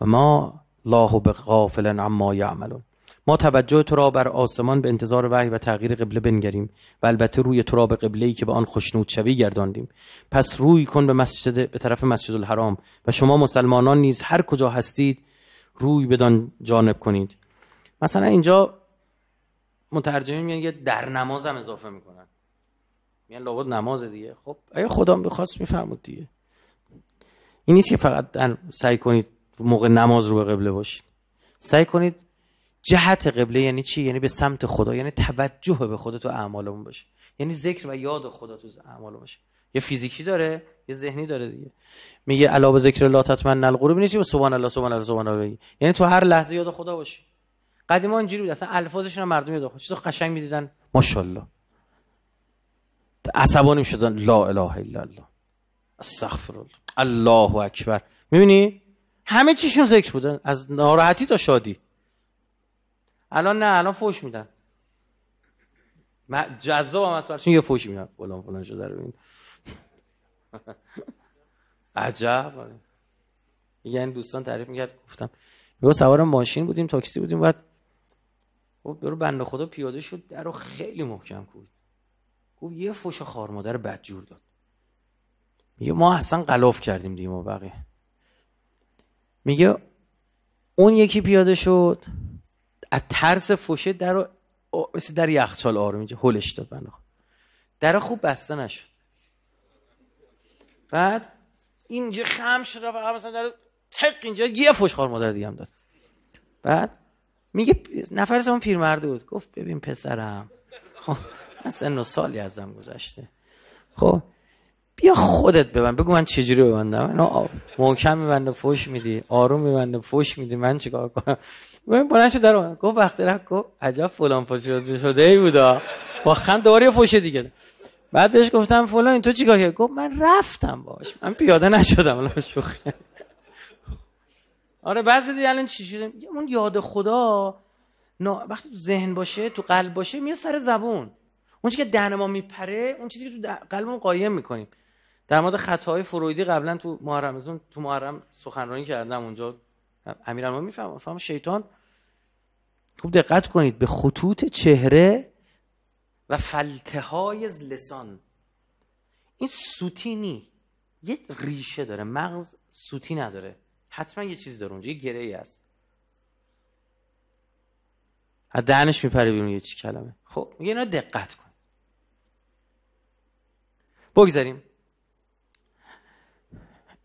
Speaker 1: و ما الله بغافلا عما يعملون ما توجه تو را بر آسمان به انتظار وحی و تغییر قبله بنگریم و البته روی تو را به قبله ای که به آن خوشنود شوی گرداندیم پس روی کن به مسجد به طرف مسجد الحرام و شما مسلمانان نیز هر کجا هستید روی بدان جانب کنید مثلا اینجا مترجمین میگن یه در نماز هم اضافه میکنن میگن لابد نماز دیگه خب اگه خدا بخواست میفرمود دیگه این نیست که فقط در سعی کنید موقع نماز رو به قبله باشید سعی کنید جهت قبله یعنی چی یعنی به سمت خدا یعنی توجه به خدا تو اعمالمون باشه یعنی ذکر و یاد خدا تو اعمالمون باشه یه فیزیکی داره یه ذهنی داره دیگه میگه علاوه به ذکر الله تطمئن القلوب نیست و سبحان الله سبحان الله سبحان الله یعنی تو هر لحظه یاد خدا باشی قدیما اینجوری بود اصلا الفاظشون هم مردم یاد خدا چیزو قشنگ میدیدن ماشاءالله عصبانی شدن لا اله الا الله استغفر الله الله اکبر میبینی همه چیشون ذکر بودن از ناراحتی تا شادی الان نه الان فوش میدن جذاب هم از یه فوش میدن فلان فلان شده رو عجب یعنی دوستان تعریف میکرد گفتم یهو سوار ماشین بودیم تاکسی بودیم بعد برو خب بنده خدا پیاده شد در رو خیلی محکم کوبید گفت یه فوش خار مادر بدجور داد میگه ما اصلا قلاف کردیم دیگه ما بقیه میگه اون یکی پیاده شد از ترس فوشه در رو مثل در یخچال آروم اینجا هلش داد بنده خدا در خوب بسته نشد بعد اینجا خم شد و مثلا در تق اینجا یه فشخار مادر دیگه هم داد بعد میگه نفر سمون پیرمرد بود گفت ببین پسرم خب من سن و سالی ازم گذشته خب بیا خودت ببند بگو من چجوری ببندم اینو محکم میبنده فش میدی آروم میبنده فش میدی من چیکار کنم ببین بلند شد در گفت وقتی رفت گفت عجب فلان فش شده ای بودا با خم دوباره یه فوش دیگه بعد بهش گفتم فلان تو چیکار کردی گفت من رفتم باش من پیاده نشدم الان شوخی آره بعضی دیگه الان چی شده اون یاد خدا وقتی تو ذهن باشه تو قلب باشه میاد سر زبون اون چیزی که دهن ما میپره اون چیزی که تو قلبمون قایم میکنیم در مورد خطاهای فرویدی قبلا تو محرم تو محرم سخنرانی کردم اونجا امیرالمومنین میفهم شیطان خوب دقت کنید به خطوط چهره و فلته های لسان این سوتینی یه ریشه داره مغز سوتی نداره حتما یه چیز داره اونجا یه گره ای هست از دهنش میپره بیرون یه چی کلمه خب میگه اینا دقت کن بگذاریم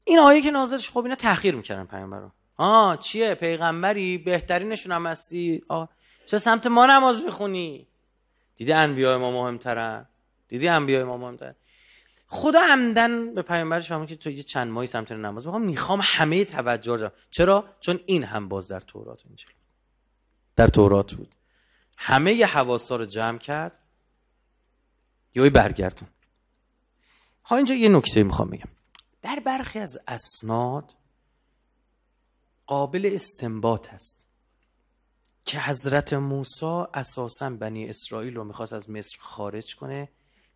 Speaker 1: این آیه که نازلش خب اینا تأخیر میکردن پیامبرو آه چیه پیغمبری بهترینشون هم هستی آه چه سمت ما نماز میخونی دیدی انبیاء ما مهمترن دیدی انبیاء ما مهمترن خدا عمدن به پیامبرش فرمود که تو یه چند ماهی سمت نماز میخوام میخوام همه توجه رو چرا چون این هم باز در تورات اینجا در تورات بود همه حواسا رو جمع کرد یوی برگردون ها خب اینجا یه نکته میخوام بگم در برخی از اسناد قابل استنباط است. که حضرت موسی اساسا بنی اسرائیل رو میخواست از مصر خارج کنه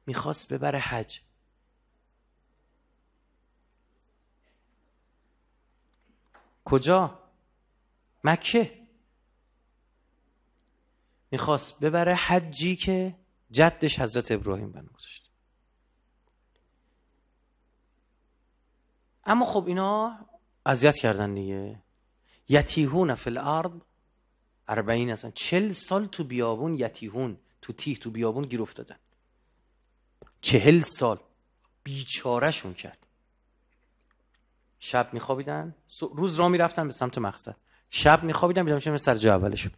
Speaker 1: میخواست ببره حج کجا؟ مکه میخواست ببره حجی که جدش حضرت ابراهیم بنا گذاشت اما خب اینا اذیت کردن دیگه یتیهون فی الارض اربعین اصلا چل سال تو بیابون یتیهون تو تیه تو بیابون گیر افتادن چهل سال شون کرد شب میخوابیدن روز را میرفتن به سمت مقصد شب میخوابیدن بیدن چه سر جا اولشون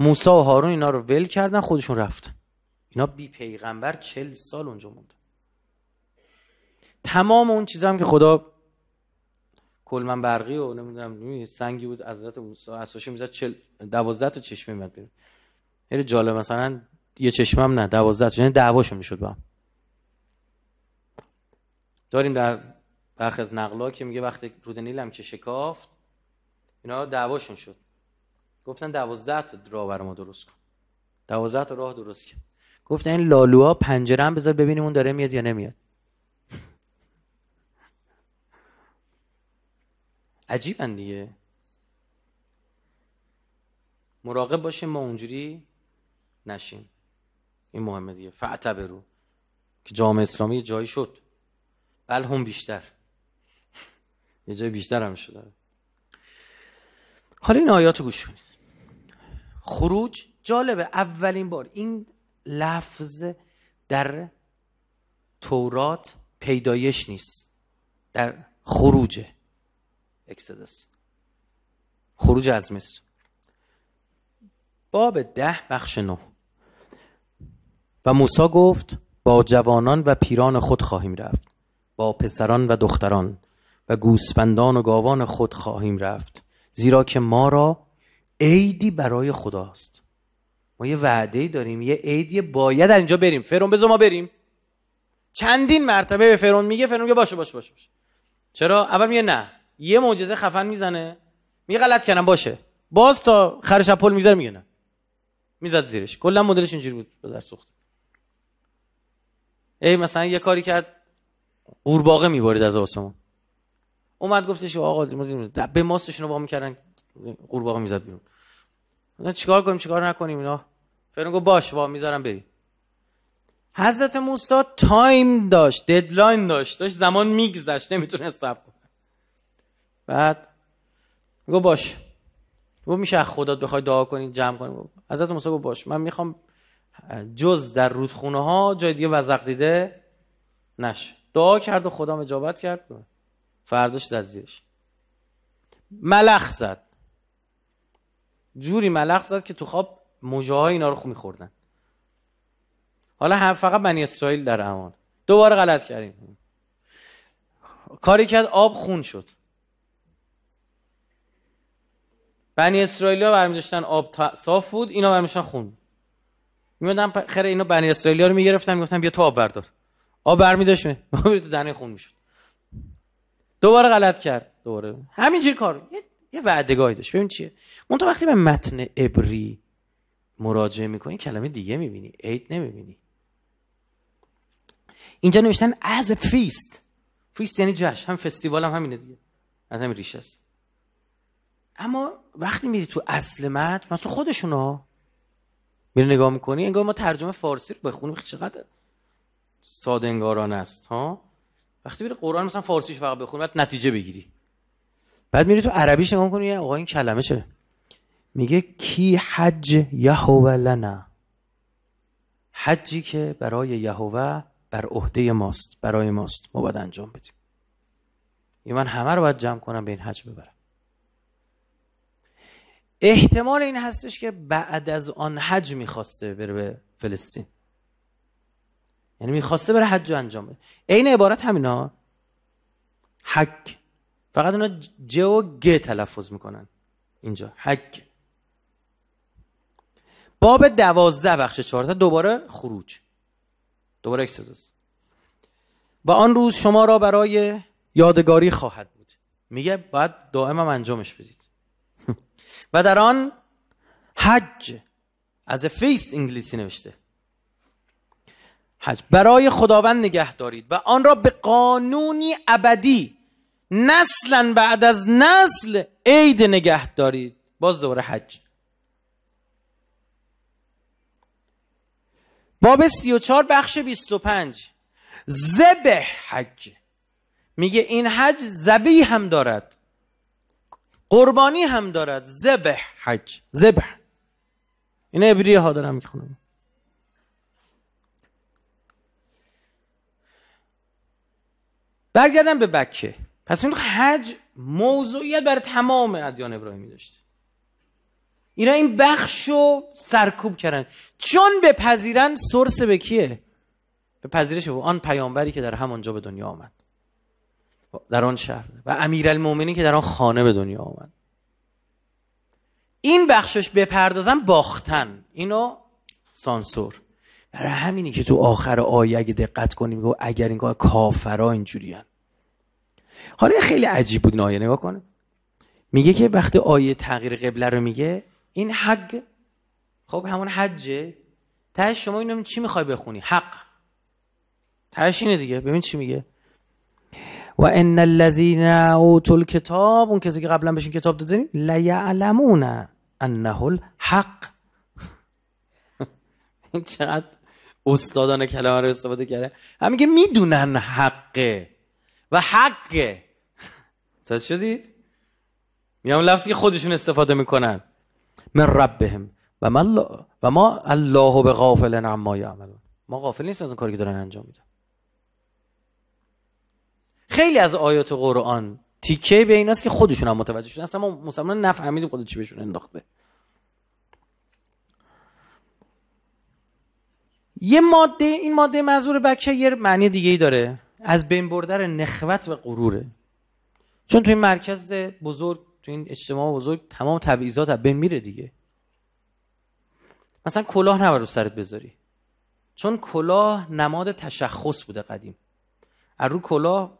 Speaker 1: موسا و هارون اینا رو ول کردن خودشون رفتن اینا بی پیغمبر چل سال اونجا موند تمام اون چیزا هم که خدا کلمن برقی و نمیدونم سنگی بود حضرت موسی اساشی میزد 40 12 تا چشمه میاد بیرون خیلی یعنی جالب مثلا یه چشمه هم نه 12 تا یعنی دعواشون میشد با هم داریم در برخی از نقلا که میگه وقتی رود نیل که شکافت اینا دعواشون شد گفتن 12 تا راه بر ما درست کن 12 تا راه درست کن گفتن این لالوها پنجره هم بذار ببینیم اون داره میاد یا نمیاد عجیب دیگه مراقب باشیم ما اونجوری نشیم این مهمه دیگه فعتبرو که جامعه اسلامی جایی شد بل هم بیشتر یه جای بیشتر هم شده حالا این آیاتو گوش کنید خروج جالبه اولین بار این لفظ در تورات پیدایش نیست در خروجه اکسدس خروج از مصر باب ده بخش نو و موسا گفت با جوانان و پیران خود خواهیم رفت با پسران و دختران و گوسفندان و گاوان خود خواهیم رفت زیرا که ما را عیدی برای خداست ما یه وعده داریم یه عیدی باید اینجا بریم فرون بذار ما بریم چندین مرتبه به فرون میگه فرون میگه باشه باشه باشه چرا اول میگه نه یه معجزه خفن میزنه میگه غلط کردم باشه باز تا خرش پل میذاره میگه نه میزد زیرش کلا مدلش اینجوری بود در سوخت ای مثلا یه کاری کرد قورباغه میبارید از آسمون اومد گفتش آقا به ماستشون رو با میکردن قورباغه میزد بیرون نه چیکار کنیم چیکار نکنیم اینا فرعون گفت باش با میذارم بری حضرت موسی تایم داشت ددلاین داشت داشت زمان میگذشت نمیتونست صبر کنه بعد گو باش گو میشه از خدات بخوای دعا کنید جمع کنید حضرت موسی گفت باش من میخوام جز در رودخونه ها جای دیگه وزق دیده نشه دعا کرد و خدا مجابت کرد فرداش از زیرش ملخ زد جوری ملخ زد که تو خواب موژه های اینا رو میخوردن حالا هم فقط بنی اسرائیل در امان دوباره غلط کردیم کاری کرد آب خون شد بنی اسرائیلیا برمی داشتن آب تا... صاف بود اینا برمی خون میمدن خیر اینا بنی ها رو میگرفتن میگفتن بیا تو آب بردار آب برمی داشت می [LAUGHS] تو دنه خون میشد دوباره غلط کرد دوباره همینجور کار یه, یه وعدگاهی داشت ببین چیه مونتا وقتی به متن ابری مراجعه میکنی کلمه دیگه میبینی عید نمیبینی اینجا نوشتن از فیست فیست یعنی جشن هم فستیوال هم همینه دیگه از همین ریشه است اما وقتی میری تو اصل متن مثلا خودشون ها میری نگاه میکنی انگار ما ترجمه فارسی رو بخونیم خب چقدر ساده انگاران است ها وقتی میری قرآن مثلا فارسیش فقط بخونی بعد نتیجه بگیری بعد میری تو عربیش نگاه میکنی آقا این کلمه چه میگه کی حج یهوه لنا حجی که برای یهوه بر عهده ماست برای ماست ما باید انجام بدیم یه یعنی من همه رو باید جمع کنم به این حج ببرم احتمال این هستش که بعد از آن حج میخواسته بره به فلسطین یعنی میخواسته بره حج انجام بده عین عبارت همینا حک فقط اونا ج و گ تلفظ میکنن اینجا حک باب دوازده بخش چهارده دوباره خروج دوباره اکسزاز و آن روز شما را برای یادگاری خواهد بود میگه باید دائمم انجامش بدید و در آن حج از فیست انگلیسی نوشته حج برای خداوند نگه دارید و آن را به قانونی ابدی نسلا بعد از نسل عید نگه دارید باز دوباره حج باب 34 بخش 25 زبه حج میگه این حج زبی هم دارد قربانی هم دارد زبح حج زبح این عبری ها دارم میخونم برگردم به بکه پس این حج موضوعیت برای تمام ادیان ابراهیمی داشت. اینا این بخش رو سرکوب کردن چون بپذیرن سرس به کیه به پذیرش آن پیامبری که در همانجا به دنیا آمد در آن شهر و امیرالمومنین که در آن خانه به دنیا آمد این بخشش بپردازن باختن اینو سانسور برای همینی که تو آخر آیه اگه دقت کنیم میگه اگر این کار اینجوری اینجوریان حالا خیلی عجیب بود این آیه نگاه کنه میگه که وقتی آیه تغییر قبله رو میگه این حق خب همون حجه تهش شما اینو چی میخوای بخونی حق تهش اینه دیگه ببین چی میگه و ان الذین اوتوا الکتاب اون کسی که قبلا بهشون کتاب دادین لیعلمون انه الحق [LAUGHS] این چقدر استادان کلمه رو استفاده کرده هم میگه میدونن حقه و حقه تا شدید میام لفظی که خودشون استفاده میکنن من ربهم و ما و ما الله به غافل عما یعملون ما غافل نیست از اون کاری که دارن انجام میدن خیلی از آیات قرآن تیکه به این است که خودشون هم متوجه شدن اصلا ما مسلمان نفهمیدیم خود چی بهشون انداخته یه ماده این ماده مزور بکشه یه معنی دیگه ای داره از بین بردر نخوت و غروره چون توی مرکز بزرگ توی این اجتماع بزرگ تمام تبعیضات از بین میره دیگه مثلا کلاه نبر رو سرت بذاری چون کلاه نماد تشخص بوده قدیم از رو کلاه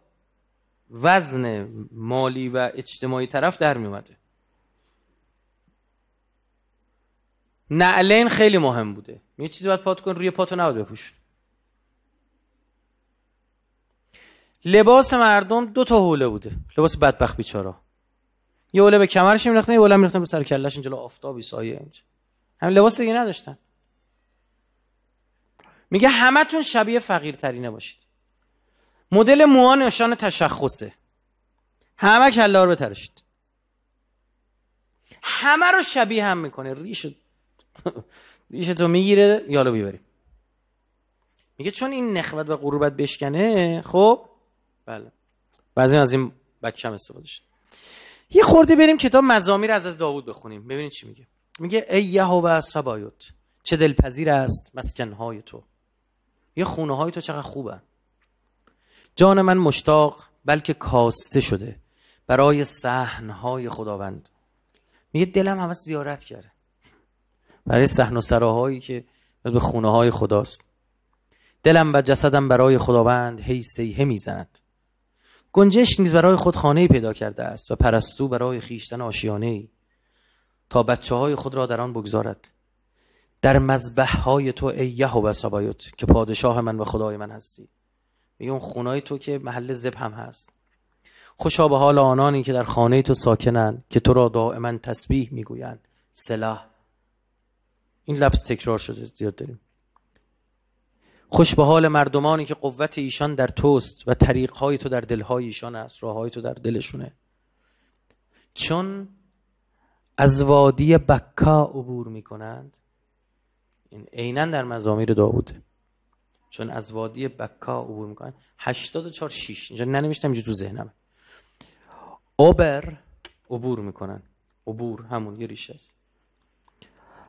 Speaker 1: وزن مالی و اجتماعی طرف در می اومده نعلین خیلی مهم بوده می چیزی باید پات کن روی پاتو نباید بپوش لباس مردم دو تا حوله بوده لباس بدبخت بیچارا یه حوله به کمرش میرختن یه حوله میرختن رو سر کلش جلو آفتابی سایه اینجا هم لباس دیگه نداشتن میگه همتون شبیه فقیرترینه باشید مدل موها نشان تشخصه همه رو بترشید همه رو شبیه هم میکنه ریش ریش تو میگیره یالو بیبریم میگه چون این نخوت و غروبت بشکنه خب بله بعضی از این بچه هم استفاده شد یه خورده بریم کتاب مزامیر از داوود بخونیم ببینید چی میگه میگه ای یهوه سبایوت چه دلپذیر است مسکنهای تو یه خونه های تو چقدر خوبه جان من مشتاق بلکه کاسته شده برای صحنهای خداوند میگه دلم همه زیارت کرده برای صحن و سراهایی که به خونه های خداست دلم و جسدم برای خداوند هی سیه میزند گنجش نیز برای خود خانه پیدا کرده است و پرستو برای خیشتن آشیانه ای تا بچه های خود را در آن بگذارد در مذبح های تو ای یهوه سبایوت که پادشاه من و خدای من هستی میگه اون تو که محل زب هم هست خوشا به حال آنانی که در خانه تو ساکنن که تو را دائما تسبیح میگویند سلاح این لفظ تکرار شده زیاد داریم خوش به حال مردمانی که قوت ایشان در توست و طریقهای تو در دلهای ایشان است راههای تو در دلشونه چون از وادی بکا عبور میکنند این عینا در مزامیر داووده چون از وادی بکا عبور میکنن 84 6 اینجا ننوشتم اینجا تو ذهنم اوبر عبور میکنن عبور همون یه ریشه است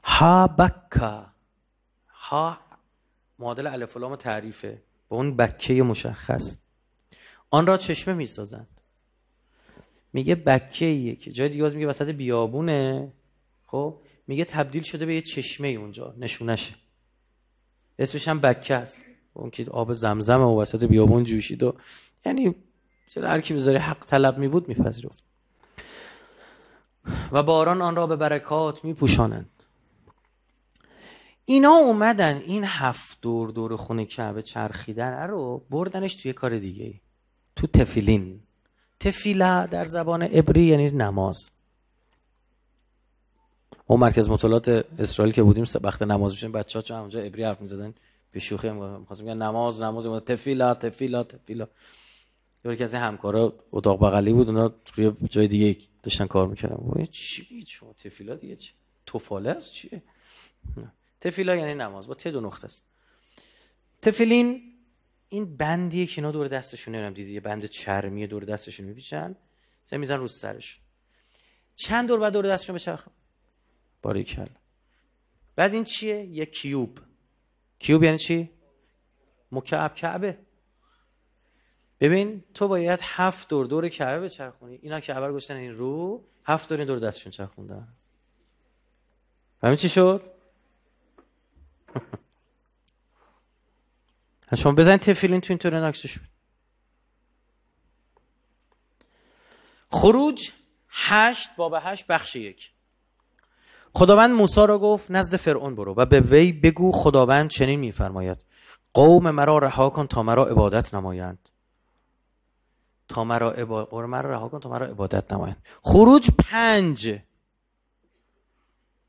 Speaker 1: ها بکا ها معادل الف لام تعریفه به اون بکه مشخص آن را چشمه میسازند میگه بکه ایه که جای دیگه میگه وسط بیابونه خب میگه تبدیل شده به یه چشمه اونجا نشونشه اسمش هم بکه است اون که آب زمزم و وسط بیابون جوشید و یعنی چرا هر کی بذاری حق طلب می بود میپذیرفت و باران آن را به برکات میپوشانند اینا اومدن این هفت دور دور خونه کعبه چرخیدن رو بردنش توی کار دیگه تو تفیلین تفیله در زبان عبری یعنی نماز اون مرکز مطالعات اسرائیل که بودیم وقت نماز میشن بچه ها چون همونجا عبری حرف میزدن به شوخی می‌خواستم بگم نماز نماز تفیلا تفیلا تفیلا یه از همکارا اتاق بغلی بود اونا روی جای دیگه داشتن کار میکردن و چی بید شما تفیلا دیگه چی توفاله است چیه تفیلا یعنی نماز با ته دو نقطه است تفیلین این بندیه که اینا دور دستشون نمیدونم دیدی یه بند چرمیه دور دستشون میپیچن سه میزن رو سرش چند دور بعد دور دستشون بچرخ باریکل بعد این چیه یه کیوب کیوب یعنی چی؟ مکعب کعبه ببین تو باید هفت دور دور کعبه بچرخونی اینا که رو این رو هفت دور این دور دستشون چرخوندن همین چی شد؟ [LAUGHS] شما بزن تفیلین تو این طور خروج هشت باب هشت بخش یک خداوند موسی را گفت نزد فرعون برو و به وی بگو خداوند چنین میفرماید قوم مرا رها کن تا مرا عبادت نمایند تا مرا عبادت مرا رها کن تا مرا عبادت نمایند خروج پنج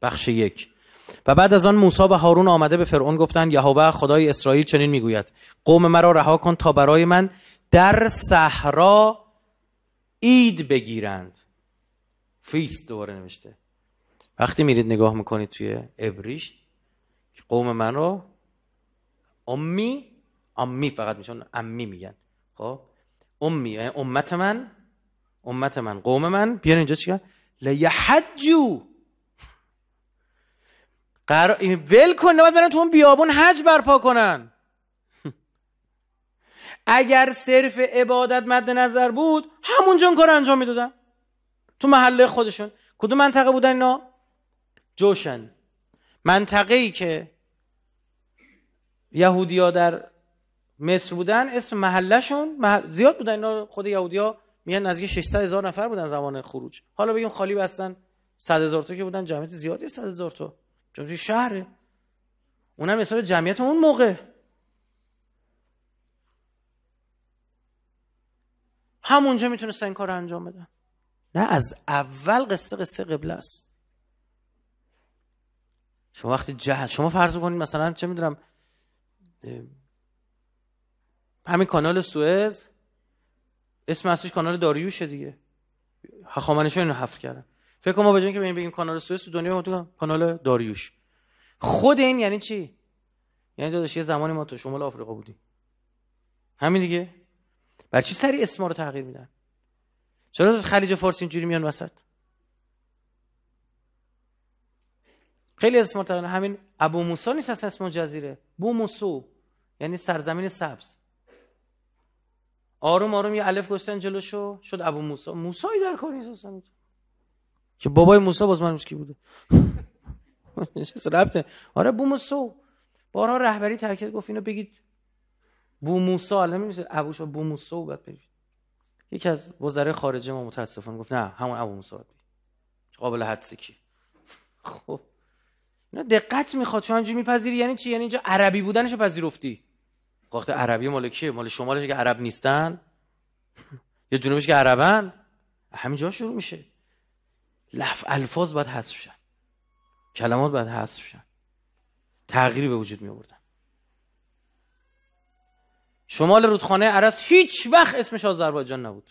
Speaker 1: بخش یک و بعد از آن موسی و هارون آمده به فرعون گفتند یهوه خدای اسرائیل چنین میگوید قوم مرا رها کن تا برای من در صحرا اید بگیرند فیست دوباره نوشته وقتی میرید نگاه میکنید توی ابریش قوم من رو امی امی فقط میشون امی میگن خب امی یعنی امت من امت من قوم من بیان اینجا چیکار لیحجو قرار ول کنه نباید برن تو اون بیابون حج برپا کنن [LAUGHS] اگر صرف عبادت مد نظر بود همونجا اون کار انجام میدادن تو محله خودشون کدوم منطقه بودن اینا جوشن منطقه ای که یهودیا در مصر بودن اسم محلشون محل... زیاد بودن اینا خود یهودیا میان نزدیک 600 هزار نفر بودن زمان خروج حالا بگیم خالی بستن 100 هزار تا که بودن جمعیت زیادی 100 هزار تا جمعیت شهر اونم حساب جمعیت اون موقع همونجا میتونستن این کار رو انجام بدن نه از اول قصه قصه قبله است شما وقتی جهل شما فرض کنید مثلا چه میدونم همین کانال سوئز اسم اصلیش کانال داریوشه دیگه هخامنشیان اینو حفر کردن فکر کنم ما به که بگیم کانال سوئز تو دنیا تو کانال داریوش خود این یعنی چی یعنی داداش یه زمانی ما تو شمال آفریقا بودیم همین دیگه بر چی سری اسما رو تغییر میدن چرا خلیج فارس اینجوری میان وسط خیلی از مرتقین همین ابو موسا نیست از اسم جزیره بو موسو یعنی سرزمین سبز آروم آروم یه الف گشتن جلوشو شد ابو موسا موسایی در کار نیست اصلا که بابای موسا باز من کی بوده [LAUGHS] ربطه آره بو موسو بارها رهبری تاکید گفت اینو بگید بو موسا الان میشه ابوش بو و بعد بگید یکی از وزرای خارجه ما متاسفانه گفت نه همون ابو موسا قابل حدسی کی [LAUGHS] خب نه دقت میخواد چون اینجوری میپذیری یعنی چی یعنی اینجا عربی بودنشو پذیرفتی وقت خب، خب، عربی مال کیه مال شمالش که عرب نیستن یا جنوبش که عربن همین جا شروع میشه لف الفاظ باید حذف شن کلمات باید حذف شن تغییری به وجود می آوردن شمال رودخانه عرس هیچ وقت اسمش آذربایجان نبود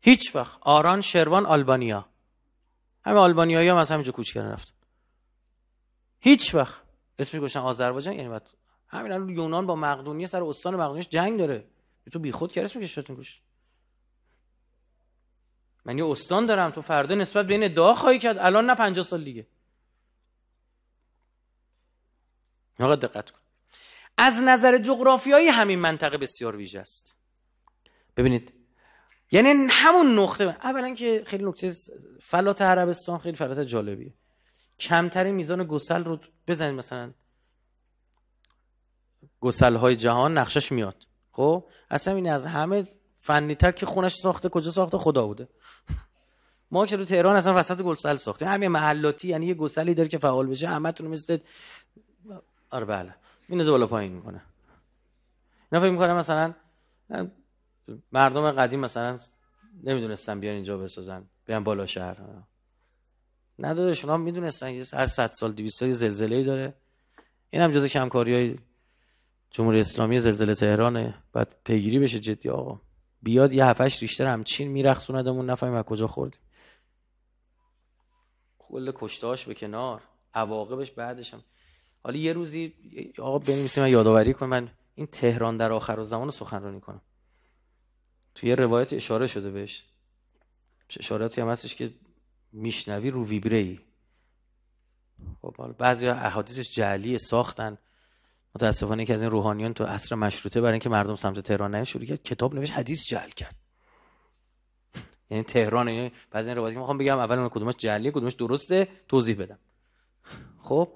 Speaker 1: هیچ وقت آران شروان آلبانیا همه آلبانیایی هم از همینجا کوچ کردن رفتن هیچ وقت اسمش گوشن آذربایجان یعنی بعد همین الان یونان با مقدونیه سر استان مقدونیش جنگ داره تو بیخود که اسمش شاتون گوش من یه استان دارم تو فردا نسبت به این ادعا خواهی کرد الان نه 50 سال دیگه نگاه دقت کن از نظر جغرافیایی همین منطقه بسیار ویژه است ببینید یعنی همون نقطه اولا که خیلی نکته فلات عربستان خیلی فلات جالبیه کمترین میزان گسل رو بزنید مثلا گسل های جهان نقشش میاد خب اصلا این از همه تر که خونش ساخته کجا ساخته خدا بوده [LAUGHS] ما که رو تهران اصلا وسط گسل ساخته. همین محلاتی یعنی یه گسلی داره که فعال بشه تونو مثل آره بله این بالا پایین میکنه اینا فکر میکنه مثلا مردم قدیم مثلا نمیدونستن بیان اینجا بسازن بیان بالا شهر نداده هم میدونستن که هر صد سال 200 سال زلزله ای داره این هم جزه کمکاری های جمهوری اسلامی زلزله تهرانه بعد پیگیری بشه جدی آقا بیاد یه هفتش ریشتر همچین میرخصوندمون نفهمیم از کجا خورد؟ کل کشتاش به کنار عواقبش بعدش هم حالا یه روزی آقا بنویسیم من یادآوری کنم من این تهران در آخر و زمان سخنرانی کنم توی یه روایت اشاره شده بهش اشاراتی هم هستش که میشنوی رو ویبره ای خب بعضی احادیثش جعلی ساختن متاسفانه یکی از این روحانیان تو عصر مشروطه برای اینکه مردم سمت تهران نه شروع کرد کتاب نوشت حدیث جعل کرد [LAUGHS] یعنی تهران یعنی بعضی این روایت میخوام بگم اول اون کدومش جعلیه کدومش درسته توضیح بدم خب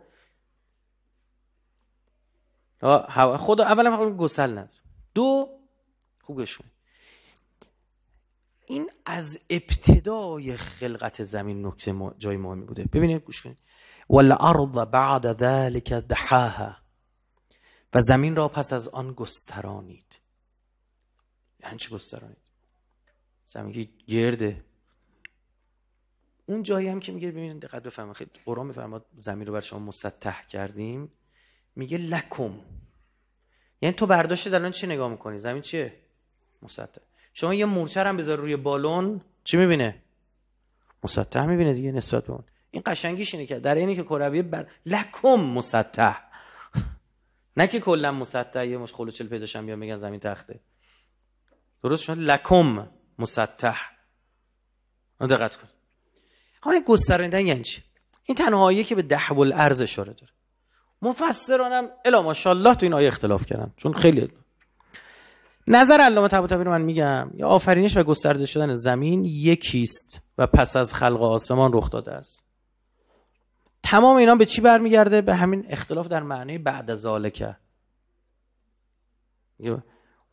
Speaker 1: خدا اولا گسل نداره دو خوبشون این از ابتدای خلقت زمین نکته جای مهمی بوده ببینید گوش کنید والارض بعد ذلک دحاها و زمین را پس از آن گسترانید یعنی چی گسترانید زمین گرده اون جایی هم که میگه ببینید دقت بفرمایید خیلی قرآن میفرماد زمین رو بر شما مسطح کردیم میگه لکم یعنی تو برداشت الان چی نگاه میکنی زمین چیه مسطح شما یه مورچه هم بذار روی بالون چی میبینه مسطح میبینه دیگه نسبت به اون این قشنگیش اینه که در اینه که کروی بر لکم مسطح [LAUGHS] نه که کلا مسطح یه مش خلوچل پیداشم بیا میگن زمین تخته درست شد لکم مسطح دقت کن حالا یه یعنی چی این تنهایی که به ده الارض اشاره داره مفسرانم الا ماشاءالله تو این آیه اختلاف کردن چون خیلی نظر علامه طباطبایی رو من میگم یا آفرینش و گسترده شدن زمین یکیست و پس از خلق آسمان رخ داده است تمام اینا به چی برمیگرده به همین اختلاف در معنی بعد از ذالک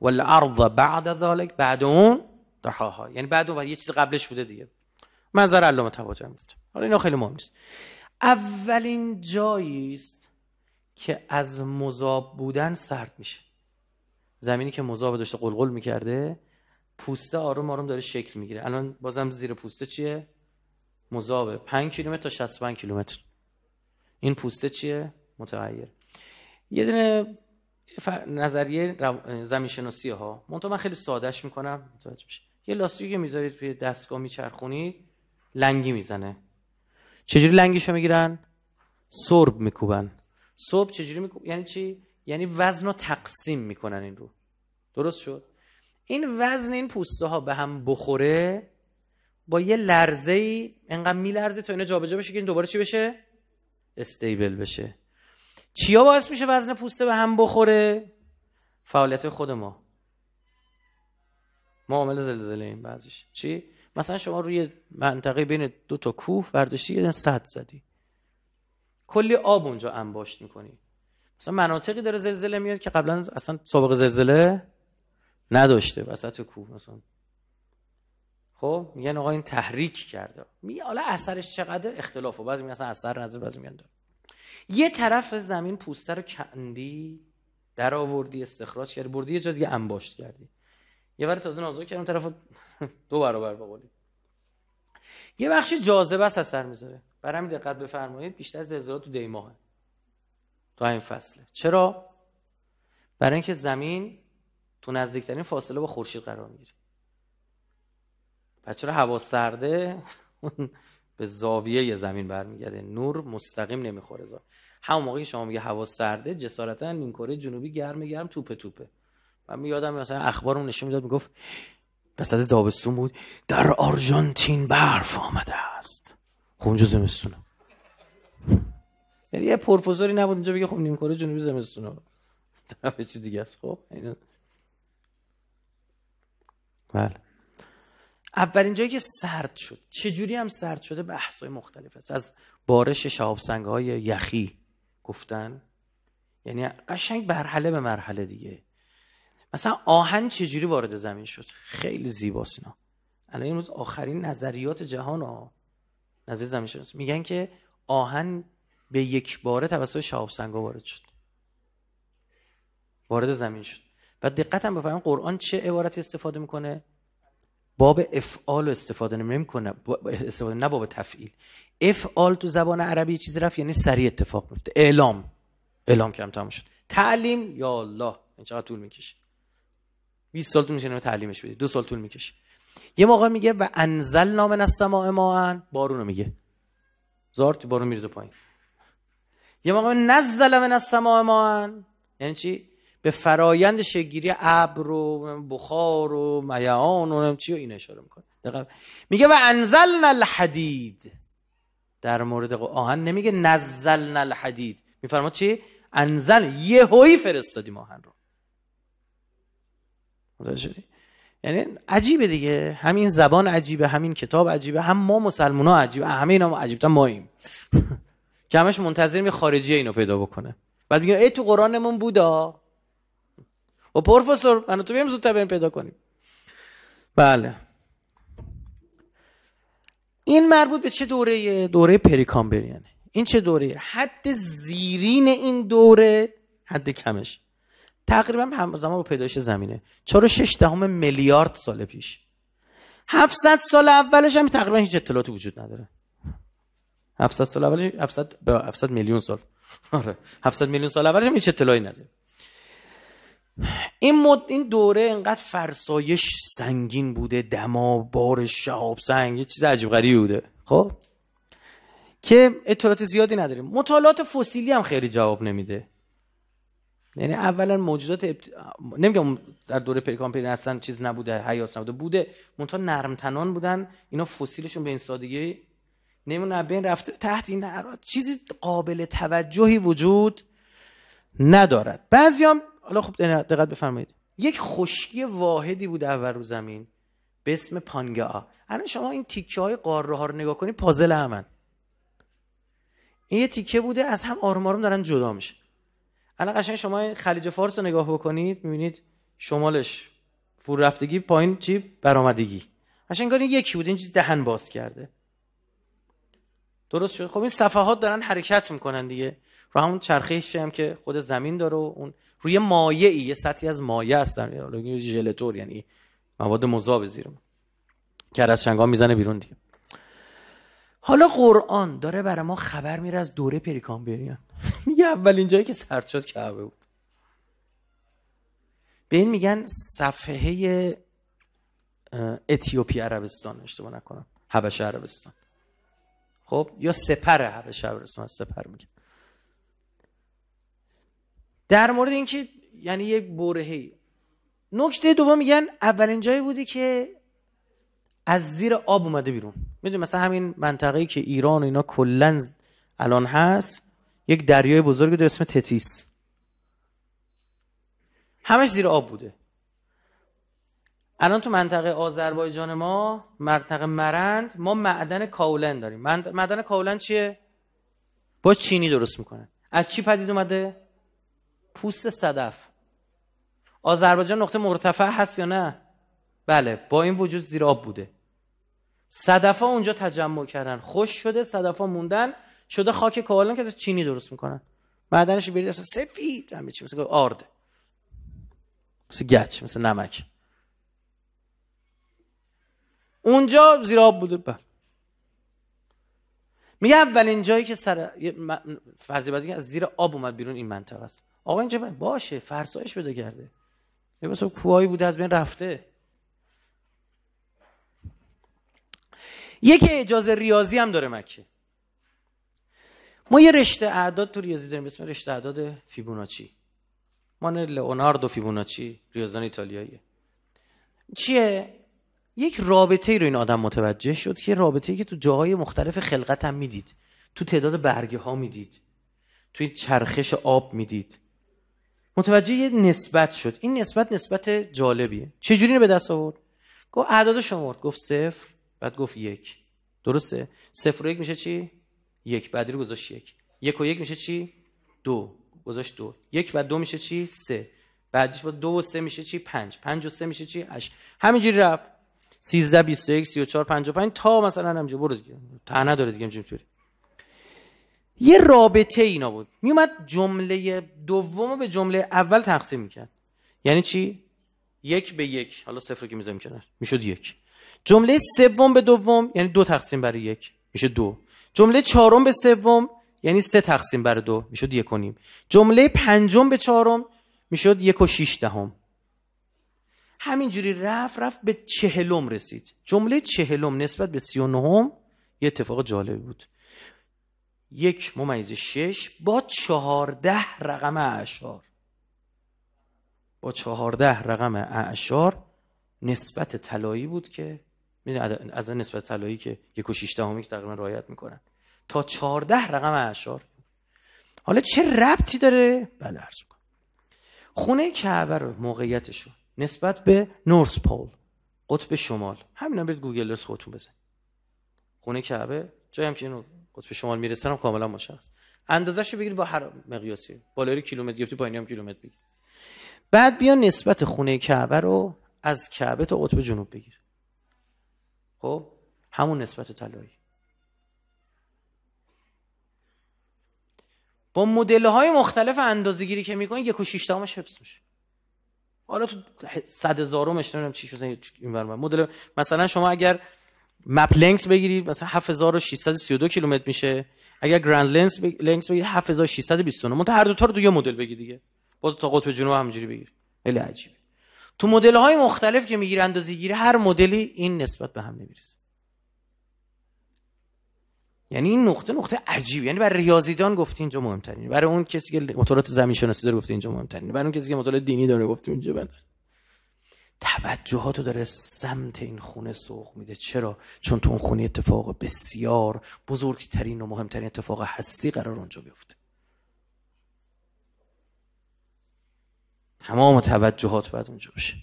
Speaker 1: والارض بعد ذلک بعد اون دحاها یعنی بعد اون یه چیز قبلش بوده دیگه منظر علامه طباطبایی بود حالا اینا خیلی مهم نیست اولین جایی است که از مذاب بودن سرد میشه زمینی که مذاب داشته قلقل میکرده پوسته آروم آروم داره شکل میگیره الان بازم زیر پوسته چیه مذابه 5 کیلومتر تا 65 کیلومتر این پوسته چیه متغیر یه دونه نظریه رو... زمین شناسی ها من خیلی سادهش میکنم متوجه میشه یه لاستیکی میذارید توی دستگاه میچرخونید لنگی میزنه چجوری لنگیشو میگیرن سرب میکوبن سرب چجوری میکوب یعنی چی یعنی وزن رو تقسیم میکنن این رو درست شد این وزن این پوسته ها به هم بخوره با یه لرزه ای انقدر میلرزه تا اینا جابجا بشه که این دوباره چی بشه استیبل بشه چیا باعث میشه وزن پوسته به هم بخوره فعالیت خود ما ما عامل زلزله این بعضیش چی مثلا شما روی منطقه بین دو تا کوه برداشتی یه صد زدی کلی آب اونجا انباشت میکنی مثلا مناطقی داره زلزله میاد که قبلا اصلا سابقه زلزله نداشته وسط کوه مثلا خب میگن آقا این تحریک کرده می حالا اثرش چقدر و بعضی میگن اصلا اثر نداره بعضی میگن داره یه طرف زمین پوسته رو کندی در آوردی استخراج کردی بردی یه جا دیگه انباشت کردی یه بار تازه نازک کردم طرف [LAUGHS] دو برابر بقولی یه بخش جاذبه اثر میذاره برام دقت بفرمایید بیشتر زلزله تو دیماه تو همین فصله چرا برای اینکه زمین تو نزدیکترین فاصله با خورشید قرار میگیره پس چرا هوا سرده [LAUGHS] به زاویه زمین برمیگرده نور مستقیم نمیخوره همون موقعی شما میگه هوا سرده جسارتا این کره جنوبی گرم گرم توپه توپه من یادم مثلا اخبار نشون میداد میگفت وسط دابستون بود در آرژانتین برف آمده است خب اونجا یعنی یه پروفسوری نبود اینجا بگه خب نیم جنوبی زمستون طرف [LAUGHS] چی دیگه است خب بله اولین جایی که سرد شد چجوری هم سرد شده های مختلف است از بارش شابسنگ های یخی گفتن یعنی قشنگ مرحله به مرحله دیگه مثلا آهن چجوری وارد زمین شد خیلی زیباست اینا الان امروز آخرین نظریات جهان ها نظری زمین شد میگن که آهن به یک باره توسط شاه سنگا وارد شد وارد زمین شد و دقت بفهم قرآن چه عبارت استفاده میکنه باب افعال استفاده نمیکنه استفاده نه باب تفعیل افعال تو زبان عربی چیزی رفت یعنی سریع اتفاق میفته اعلام اعلام کردم تمام شد تعلیم یا الله این چقدر طول میکشه 20 سال طول میشه تعلیمش بدی دو سال طول میکشه یه موقع میگه و انزل نام از ما بارون رو میگه زارت بارون میریزه پایین یه موقع نزل من از سماع ما یعنی چی به فرایند شگیری ابر و بخار و میعان و چی و این اشاره میکنه میگه و انزلنا الحدید در مورد آهن نمیگه نزلنا الحدید میفرماد چی انزل یهویی فرستادی آهن رو یعنی عجیبه دیگه همین زبان عجیبه همین کتاب عجیبه هم ما مسلمان ها عجیبه همه اینا عجیبتا ما ایم جمعش منتظریم یه خارجی اینو پیدا بکنه بعد میگن ای تو قرانمون بودا و خب پروفسور من تو بیم زودتر پیدا کنیم بله این مربوط به چه دوره دوره پریکامبریانه این چه دوره حد زیرین این دوره حد کمش تقریبا همزمان با پیدایش زمینه و 6 میلیارد سال پیش 700 سال اولش هم تقریبا هیچ اطلاعاتی وجود نداره 700 سال اولش به 700 میلیون سال آره 700 میلیون سال اولش هیچ اطلاعی نداریم. این مد... این دوره انقدر فرسایش سنگین بوده دما بار شهاب سنگ یه چیز عجیب غریبی بوده خب که اطلاعات زیادی نداریم مطالعات فسیلی هم خیلی جواب نمیده یعنی اولا موجودات ابت... نمیگم در دوره پلیکامپین اصلا چیز نبوده حیات نبوده بوده نرم تنان بودن اینا فسیلشون به این سادگی نمونه بین رفته تحت این چیزی قابل توجهی وجود ندارد بعضی هم حالا خوب دقت بفرمایید یک خشکی واحدی بود اول رو زمین به اسم پانگا الان شما این تیکه های قاره ها رو نگاه کنید پازل همن این یه تیکه بوده از هم آروم آروم دارن جدا میشه الان قشنگ شما خلیج فارس رو نگاه بکنید میبینید شمالش فور رفتگی پایین چی برآمدگی قشنگ یکی بود این دهن باز کرده درست شد خب این صفحات دارن حرکت میکنن دیگه رو همون چرخه هم که خود زمین داره و اون روی مایه ای یه سطحی از مایه هستن ژلتور یعنی مواد مذاب زیر که از شنگا میزنه بیرون دیگه حالا قرآن داره برای ما خبر میره از دوره پریکامبریان [LAUGHS] میگه اول اینجایی که سرد شد کعبه بود به این میگن صفحه اتیوپی عربستان اشتباه نکنم حبش عربستان خب یا سپره هر از سپر میگه در مورد اینکه یعنی یک برهی نکته دوم میگن اولین جایی بوده که از زیر آب اومده بیرون میدونی مثلا همین منطقه‌ای که ایران و اینا کلا الان هست یک دریای بزرگ در اسم تتیس همش زیر آب بوده الان تو منطقه آذربایجان ما منطقه مرند ما معدن کاولن داریم معدن کاولن چیه با چینی درست میکنن از چی پدید اومده پوست صدف آذربایجان نقطه مرتفع هست یا نه بله با این وجود زیر آب بوده صدفا اونجا تجمع کردن خوش شده صدفا موندن شده خاک کاولن که چینی درست میکنن معدنش برید سفید همه چی مثل آرد مثل گچ مثل نمک اونجا آب بوده بر بله. میگه اولین جایی که سر فرضی از زیر آب اومد بیرون این منطقه است آقا اینجا باشه فرسایش بده کرده یه بسیار کوهایی بوده از بین رفته یکی اجازه ریاضی هم داره مکه ما یه رشته اعداد تو ریاضی داریم اسم رشته اعداد فیبوناچی مان لئوناردو فیبوناچی ریاضان ایتالیاییه چیه یک رابطه ای رو این آدم متوجه شد که رابطه ای که تو جاهای مختلف خلقت هم میدید تو تعداد برگه ها میدید تو این چرخش آب میدید متوجه یه نسبت شد این نسبت نسبت جالبیه چه جوری به دست آورد گفت اعداد شمرد گفت صفر بعد گفت یک درسته صفر و یک میشه چی یک بعدی رو گذاشت یک یک و یک میشه چی دو گذاشت دو یک و دو میشه چی سه بعدش با دو و سه میشه چی پنج پنج و سه میشه چی هشت همینجوری رفت 13 21 34 55 تا مثلا همینجا برو دیگه ته نداره دیگه اینجوری یه رابطه اینا بود میومد جمله دومو به جمله اول تقسیم میکرد یعنی چی یک به یک حالا صفر که میذاریم کنار میشد یک جمله سوم به دوم یعنی دو تقسیم بر یک میشه دو جمله چهارم به سوم یعنی سه تقسیم بر دو میشد یک و نیم جمله پنجم به چهارم میشد یک و شیش دهم همینجوری رفت رفت به چهلم رسید جمله چهلم نسبت به سی و نهم یه اتفاق جالب بود یک ممیز شش با چهارده رقم اعشار با چهارده رقم اعشار نسبت طلایی بود که از نسبت طلایی که یک و شیشته که تقریبا رایت میکنن تا چهارده رقم اعشار حالا چه ربطی داره بله عرض میکنم خونه کعبه رو موقعیتش نسبت به نورس پول قطب شمال همین برید گوگل ارث خودتون بزن خونه کعبه جایی هم که اینو قطب شمال میرسن هم کاملا مشخص شو بگیر با هر مقیاسی بالایی کیلومتر گرفتی پایینی هم کیلومتر بگیر بعد بیا نسبت خونه کعبه رو از کعبه تا قطب جنوب بگیر خب همون نسبت طلایی با مدل های مختلف اندازه گیری که میکنی یک و شیش حفظ میشه حالا تو صد هزارمش نمیدونم چی شده این مدل مثلا شما اگر مپ لنگس بگیرید مثلا 7632 کیلومتر میشه اگر گرند لنکس لنگس بگیرید 7629 منتها هر دو تا رو تو یه مدل بگی دیگه باز تا قطب جنوب همینجوری بگیر خیلی عجیبه تو مدل های مختلف که میگیره اندازه‌گیری هر مدلی این نسبت به هم نمیرسه یعنی این نقطه نقطه عجیبی. یعنی برای ریاضیدان گفت اینجا مهمترین برای اون کسی که مطالعات زمین شناسی داره گفتی اینجا مهمترین برای اون کسی که مطالعات دینی داره گفتی اینجا بند توجهاتو داره سمت این خونه سوق میده چرا چون تو اون خونه اتفاق بسیار بزرگترین و مهمترین اتفاق هستی قرار اونجا بیفته تمام توجهات باید اونجا بشه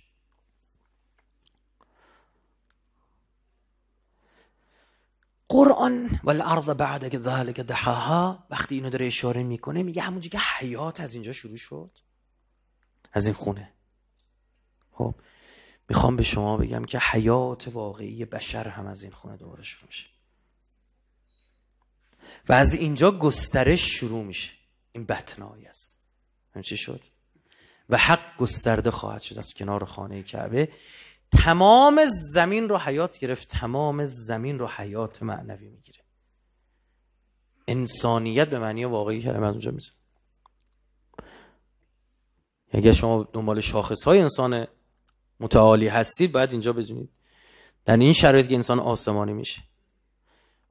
Speaker 1: قرآن و الارض بعد که ذلک دحاها وقتی اینو داره اشاره میکنه میگه همون که حیات از اینجا شروع شد از این خونه خب میخوام به شما بگم که حیات واقعی بشر هم از این خونه دوباره شروع میشه و از اینجا گسترش شروع میشه این بطنایی است چی شد و حق گسترده خواهد شد از کنار خانه کعبه تمام زمین رو حیات گرفت تمام زمین رو حیات معنوی میگیره انسانیت به معنی واقعی کلمه از اونجا میزه اگر شما دنبال شاخص های انسان متعالی هستید باید اینجا بزنید در این شرایط که انسان آسمانی میشه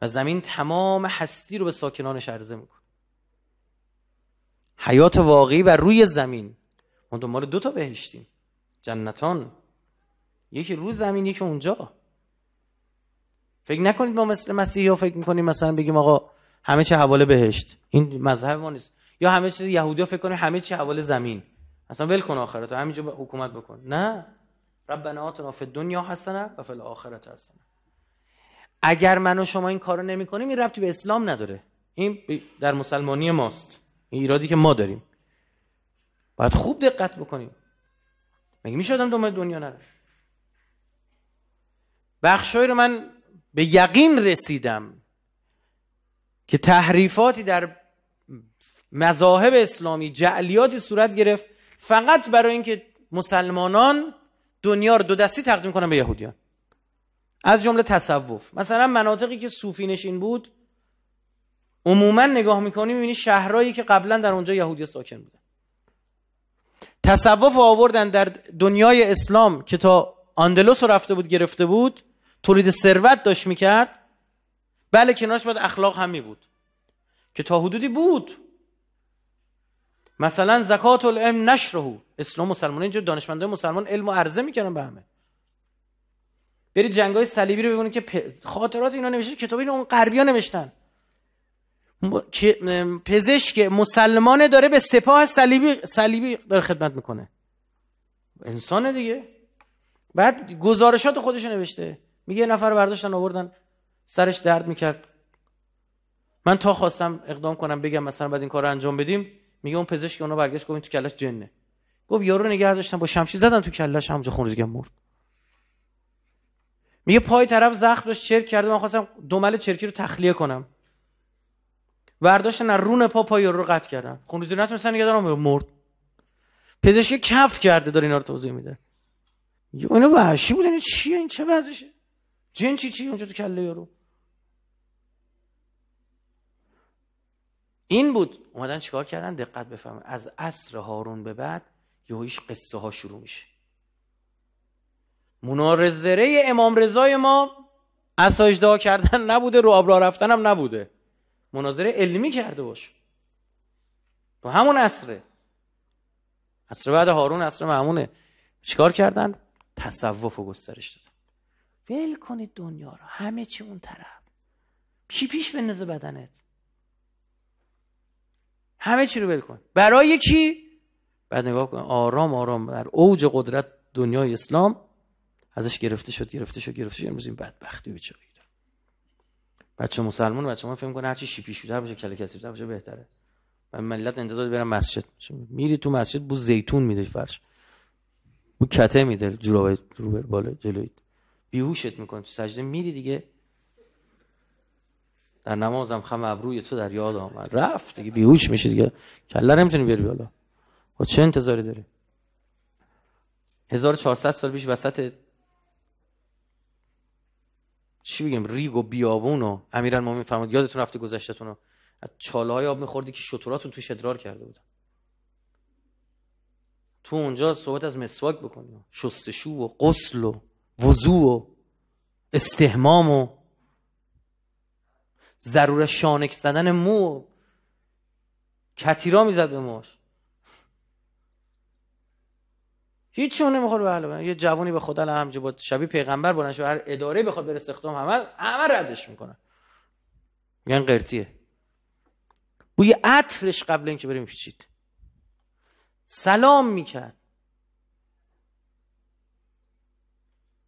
Speaker 1: و زمین تمام هستی رو به ساکنان شرزه میکنه حیات واقعی بر روی زمین ما دنبال دو تا بهشتیم جنتان یکی روز زمین یکی اونجا فکر نکنید ما مثل مسیحی ها فکر میکنیم مثلا بگیم آقا همه چه حواله بهشت این مذهب ما نیست یا همه چیز یهودی ها فکر کنیم همه چه حواله زمین اصلا ول کن آخرت همینجا حکومت بکن نه ربنا آتنا فی دنیا حسنه و فی الاخرت حسنه اگر من و شما این کارو نمیکنیم این ربطی به اسلام نداره این در مسلمانی ماست این ایرادی که ما داریم باید خوب دقت بکنیم مگه میشدم دنبال دنیا نره بخشهایی رو من به یقین رسیدم که تحریفاتی در مذاهب اسلامی جعلیاتی صورت گرفت فقط برای اینکه مسلمانان دنیا رو دو دستی تقدیم کنن به یهودیان از جمله تصوف مثلا مناطقی که صوفی نشین بود عموما نگاه میکنی میبینی شهرهایی که قبلا در اونجا یهودی ساکن بودن تصوف آوردن در دنیای اسلام که تا آندلوس رو رفته بود گرفته بود تولید ثروت داشت میکرد بله کنارش باید اخلاق هم می بود که تا حدودی بود مثلا زکات العلم نشرهو اسلام مسلمان اینجا دانشمنده مسلمان علم و عرضه میکنن به همه برید جنگای صلیبی رو ببینید که خاطرات اینا نوشته کتاب اینا اون غربیا نوشتن پزشک مسلمانه داره به سپاه صلیبی صلیبی داره خدمت میکنه انسانه دیگه بعد گزارشات خودش نوشته میگه یه نفر برداشتن آوردن سرش درد میکرد من تا خواستم اقدام کنم بگم مثلا بعد این کار رو انجام بدیم میگه اون پزشک اونو برگشت گفت تو کلش جنه گفت یارو نگه داشتن با شمشیر زدن تو کلش همونجا ریزی مرد میگه پای طرف زخم داشت چرک کرده من خواستم دمل چرکی رو تخلیه کنم برداشتن از رون پا پای یارو رو قطع کردن خونریزی نتونستن نگه مرد پزشک کف کرده داره اینا رو توضیح میده اینا وحشی بودن چیه این چه وضعشه جن چی چی اونجا تو کله یارو این بود اومدن چیکار کردن دقت بفهم. از عصر هارون به بعد یهویش قصه ها شروع میشه منارزره امام رضای ما اساجدا کردن نبوده رو آبرا رفتن هم نبوده مناظره علمی کرده باش تو همون عصره عصر بعد هارون عصر معمونه چیکار کردن تصوف و گسترش دادن ول کنید دنیا رو همه چی اون طرف پیش پیش بندازه بدنت همه چی رو ول کن برای کی بعد نگاه کن آرام آرام در اوج قدرت دنیای اسلام ازش گرفته شد گرفته شد گرفته شد امروز این بدبختی و داره بچه مسلمان بچه ما فهم کنه هرچی شیپی شده باشه کله کسی باشه بهتره و ملت انتظار برم مسجد میری تو مسجد بو زیتون میده فرش اون کته میده جورابه رو بالا جلویت بیهوشت میکنه تو سجده میری دیگه در نمازم خم ابروی تو در یاد آمد رفت دیگه بیهوش میشه دیگه کلا نمیتونی بیاری بالا و چه انتظاری داری 1400 سال پیش وسط چی بگیم ریگ و بیابون و امیرالمومنین فرمود یادتون رفته گذشتتون رو از چاله های آب میخوردی که شطوراتون توش ادرار کرده بودن تو اونجا صحبت از مسواک بکنی شستشو و غسل و وضوع و استهمام و ضرور شانک زدن مو کتیرا میزد به موش هیچ چون نمیخواد به علاوه یه جوانی به خدا همجه با شبیه پیغمبر بلند شو هر اداره بخواد بر استخدام همه عمل ردش میکنن میگن قرتیه بوی عطرش قبل اینکه بریم پیچید سلام میکرد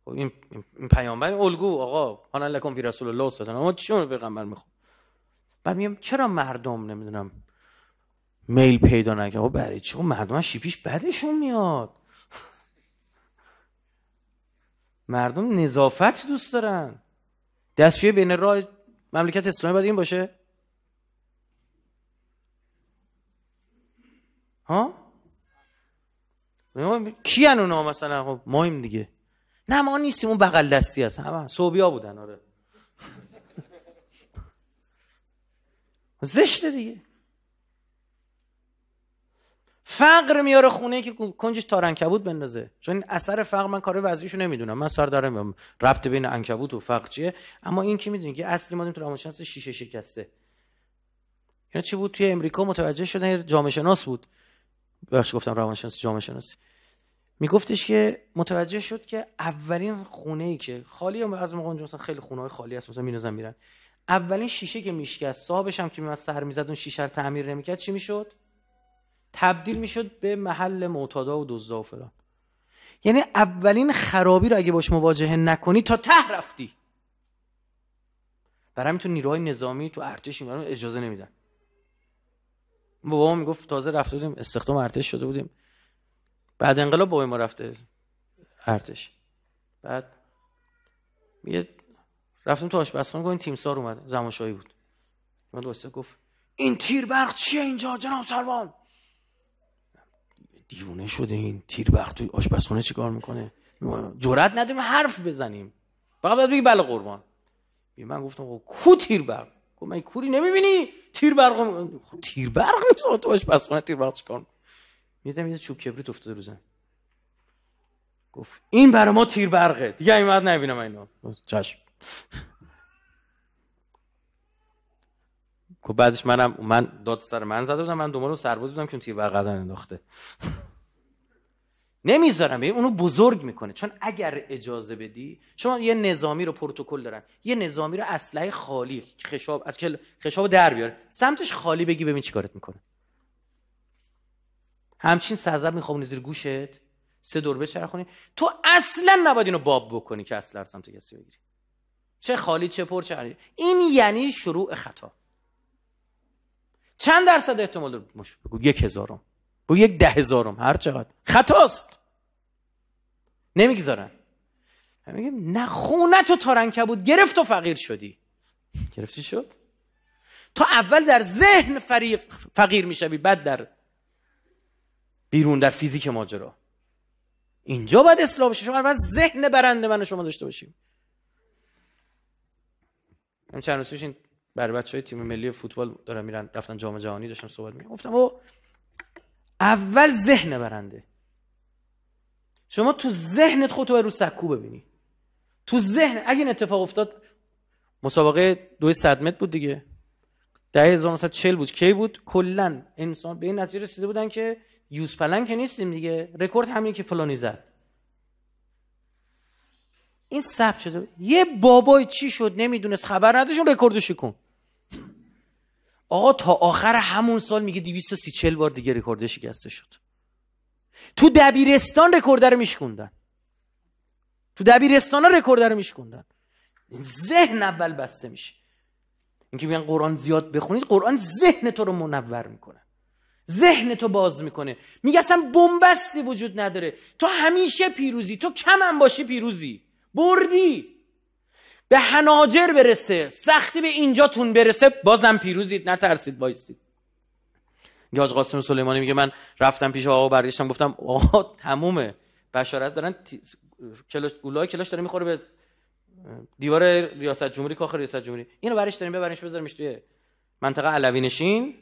Speaker 1: خب این این پیامبر الگو آقا حالا لکن فی رسول الله صلی الله آله پیغمبر میخوام بعد میگم چرا مردم نمیدونم میل پیدا نکنه خب برای چی خب مردم شیپیش بعدشون میاد مردم نظافت دوست دارن دستشوی بین راه مملکت اسلامی باید این باشه ها کیان اونا مثلا خب مایم دیگه نه ما نیستیم اون بغل دستی هست همه صوبیا بودن آره زشته دیگه فقر میاره خونه که کنجش تار انکبوت بندازه چون این اثر فقر من کار وضعیشو نمیدونم من سر دارم ربط بین انکبوت و فقر چیه اما این که میدونی که اصلی ما تو روانشناس شیشه شکسته اینا چی بود توی امریکا متوجه شدن جامعه شناس بود بخش گفتم روانشناسی جامعه شناسی میگفتش که متوجه شد که اولین خونه ای که خالی از موقع اونجا خیلی خونه های خالی هست مثلا میرزن میرن اولین شیشه که میشکست صاحبش هم که میمد سر میزد اون شیشه رو تعمیر نمیکرد چی میشد تبدیل میشد به محل معتادا و دزدا و فلان یعنی اولین خرابی رو اگه باش مواجهه نکنی تا ته رفتی برای تو نیروهای نظامی تو ارتش اینا اجازه نمیدن بابام میگفت تازه رفته بودیم استخدام ارتش شده بودیم بعد انقلاب بابای ما رفته ارتش بعد میگه رفتم تو آشپزخونه گفتم تیمسار اومد شایی بود من واسه گفت این تیر برق چیه اینجا جناب سروان دیوونه شده این تیر برق تو آشپزخونه چیکار میکنه جورت نداریم حرف بزنیم فقط باید بگی بله قربان من گفتم خب کو تیر برق گفت من کوری نمیبینی تیر برق تیر برق نیست تو من تیر برق میدم یه چوب کبریت افتاده رو زمین گفت این برای ما تیر برقه دیگه این بعد نبینم اینو چشم خب بعدش منم من داد سر من زده بودم من دنبال سرباز بودم که تیر برق قدم انداخته نمیذارم ببین اونو بزرگ میکنه چون اگر اجازه بدی شما یه نظامی رو پروتکل دارن یه نظامی رو اسلحه خالی خشاب از کل خشاب در بیاره سمتش خالی بگی ببین چیکارت میکنه همچین سرزب میخوام زیر گوشت سه دور بچرخونی تو اصلا نباید اینو باب بکنی که اصلا سمت کسی بگیری چه خالی چه پر چه خالی این یعنی شروع خطا چند درصد احتمال داره یک هزارم با یک ده هزارم هر چقدر خطاست نمیگذارن میگیم نه خونت تو تارنکه بود گرفت و فقیر شدی گرفتی شد تا اول در ذهن فریق فقیر میشوی بعد در بیرون در فیزیک ماجرا اینجا باید اصلاح بشه شما باید ذهن برنده من شما داشته باشیم من چند روز این بر بچه های تیم ملی فوتبال دارن میرن رفتن جام جهانی داشتم صحبت میکنم گفتم اول ذهن برنده شما تو ذهنت خودتو رو سکو ببینی تو ذهن اگه این اتفاق افتاد مسابقه دوی صد متر بود دیگه ده چل بود کی بود کلا انسان به این نتیجه رسیده بودن که یوز پلنگ که نیستیم دیگه رکورد همین که فلانی زد این ثبت شده یه بابای چی شد نمیدونست خبر نداشون رکوردو شکن آقا تا آخر همون سال میگه 230 بار دیگه رکورد شکسته شد تو دبیرستان رکورد رو میشکوندن تو دبیرستان رکورد رو میشکوندن ذهن اول بسته میشه اینکه میگن قرآن زیاد بخونید قرآن ذهن تو رو منور میکنه ذهن تو باز میکنه میگه اصلا بنبستی وجود نداره تو همیشه پیروزی تو کم هم باشی پیروزی بردی به هناجر برسه سختی به اینجاتون برسه بازم پیروزید نترسید وایستید گاج قاسم سلیمانی میگه من رفتم پیش آقا برگشتم گفتم آقا تمومه بشارت دارن تی... کلاش گولای کلاش داره میخوره به دیوار ریاست جمهوری کاخ ریاست جمهوری اینو برش داریم ببرنش بذارمش توی منطقه علوی نشین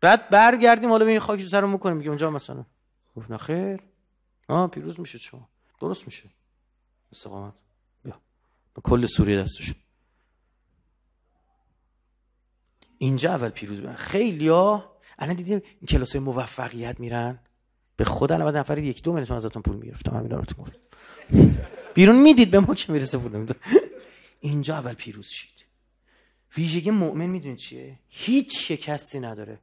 Speaker 1: بعد برگردیم حالا ببین خاکش سرمون کنیم میگه اونجا مثلا گفت خب نه پیروز میشه شما درست میشه استقامت بیا کل سوریه دستش اینجا اول پیروز بیان خیلی ها الان دیدیم کلاس موفقیت میرن به خود الان نفر یک دو منتون ازتون پول میگرفتم همینا رو بیرون میدید به ما که میرسه پول نمیده اینجا اول پیروز شید ویژگی مؤمن میدونید چیه هیچ شکستی نداره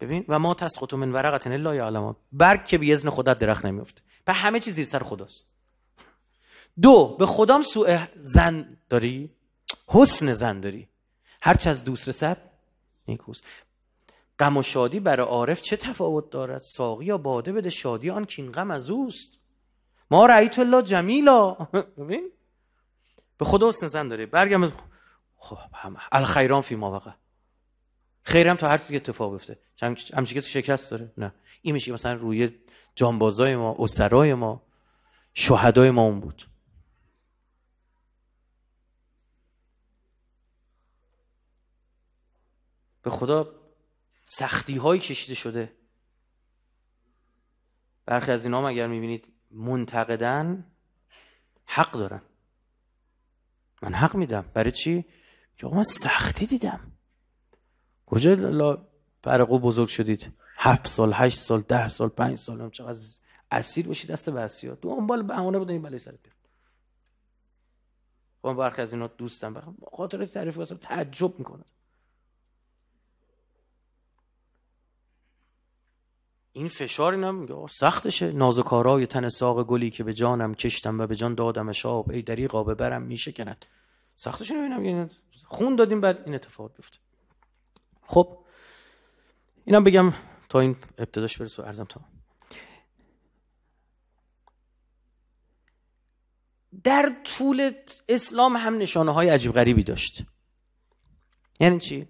Speaker 1: ببین و ما تسقط من ورقتن لا یعلم برگ که به اذن خدا درخت نمیفته و همه چیز زیر سر خداست دو به خدام سوء زن داری حسن زن داری هرچه از دوست رسد نیکوست غم و شادی برای عارف چه تفاوت دارد ساقی یا باده بده شادی آن کین غم از اوست ما رأیت الله جمیلا [LAUGHS] ببین به خدا حسن زن داری؟ برگم خب الخیران فی ما وقع خیرم تا هر چیزی اتفاق بفته همچی کسی شکست داره نه این میشه مثلا روی جانبازای ما اسرای ما شهدای ما اون بود به خدا سختی هایی کشیده شده برخی از اینا هم اگر میبینید منتقدن حق دارن من حق میدم برای چی؟ که من سختی دیدم کجا لا برقو بزرگ شدید هفت سال هشت سال ده سال پنج سال هم چقدر اسیر باشید دست به تو انبال بهانه این بلای سرت بیاد خب برخی از اینا دوستم خاطر تعریف واسه تعجب میکنم این فشار اینا میگه سختشه نازوکارای تن ساق گلی که به جانم کشتم و به جان دادم شاب ای دریقا ببرم میشکند سختش ببینم خون دادیم بعد این اتفاق بیفته خب اینم بگم تا این ابتداش برسو ارزم تا در طول اسلام هم نشانه های عجیب غریبی داشت یعنی چی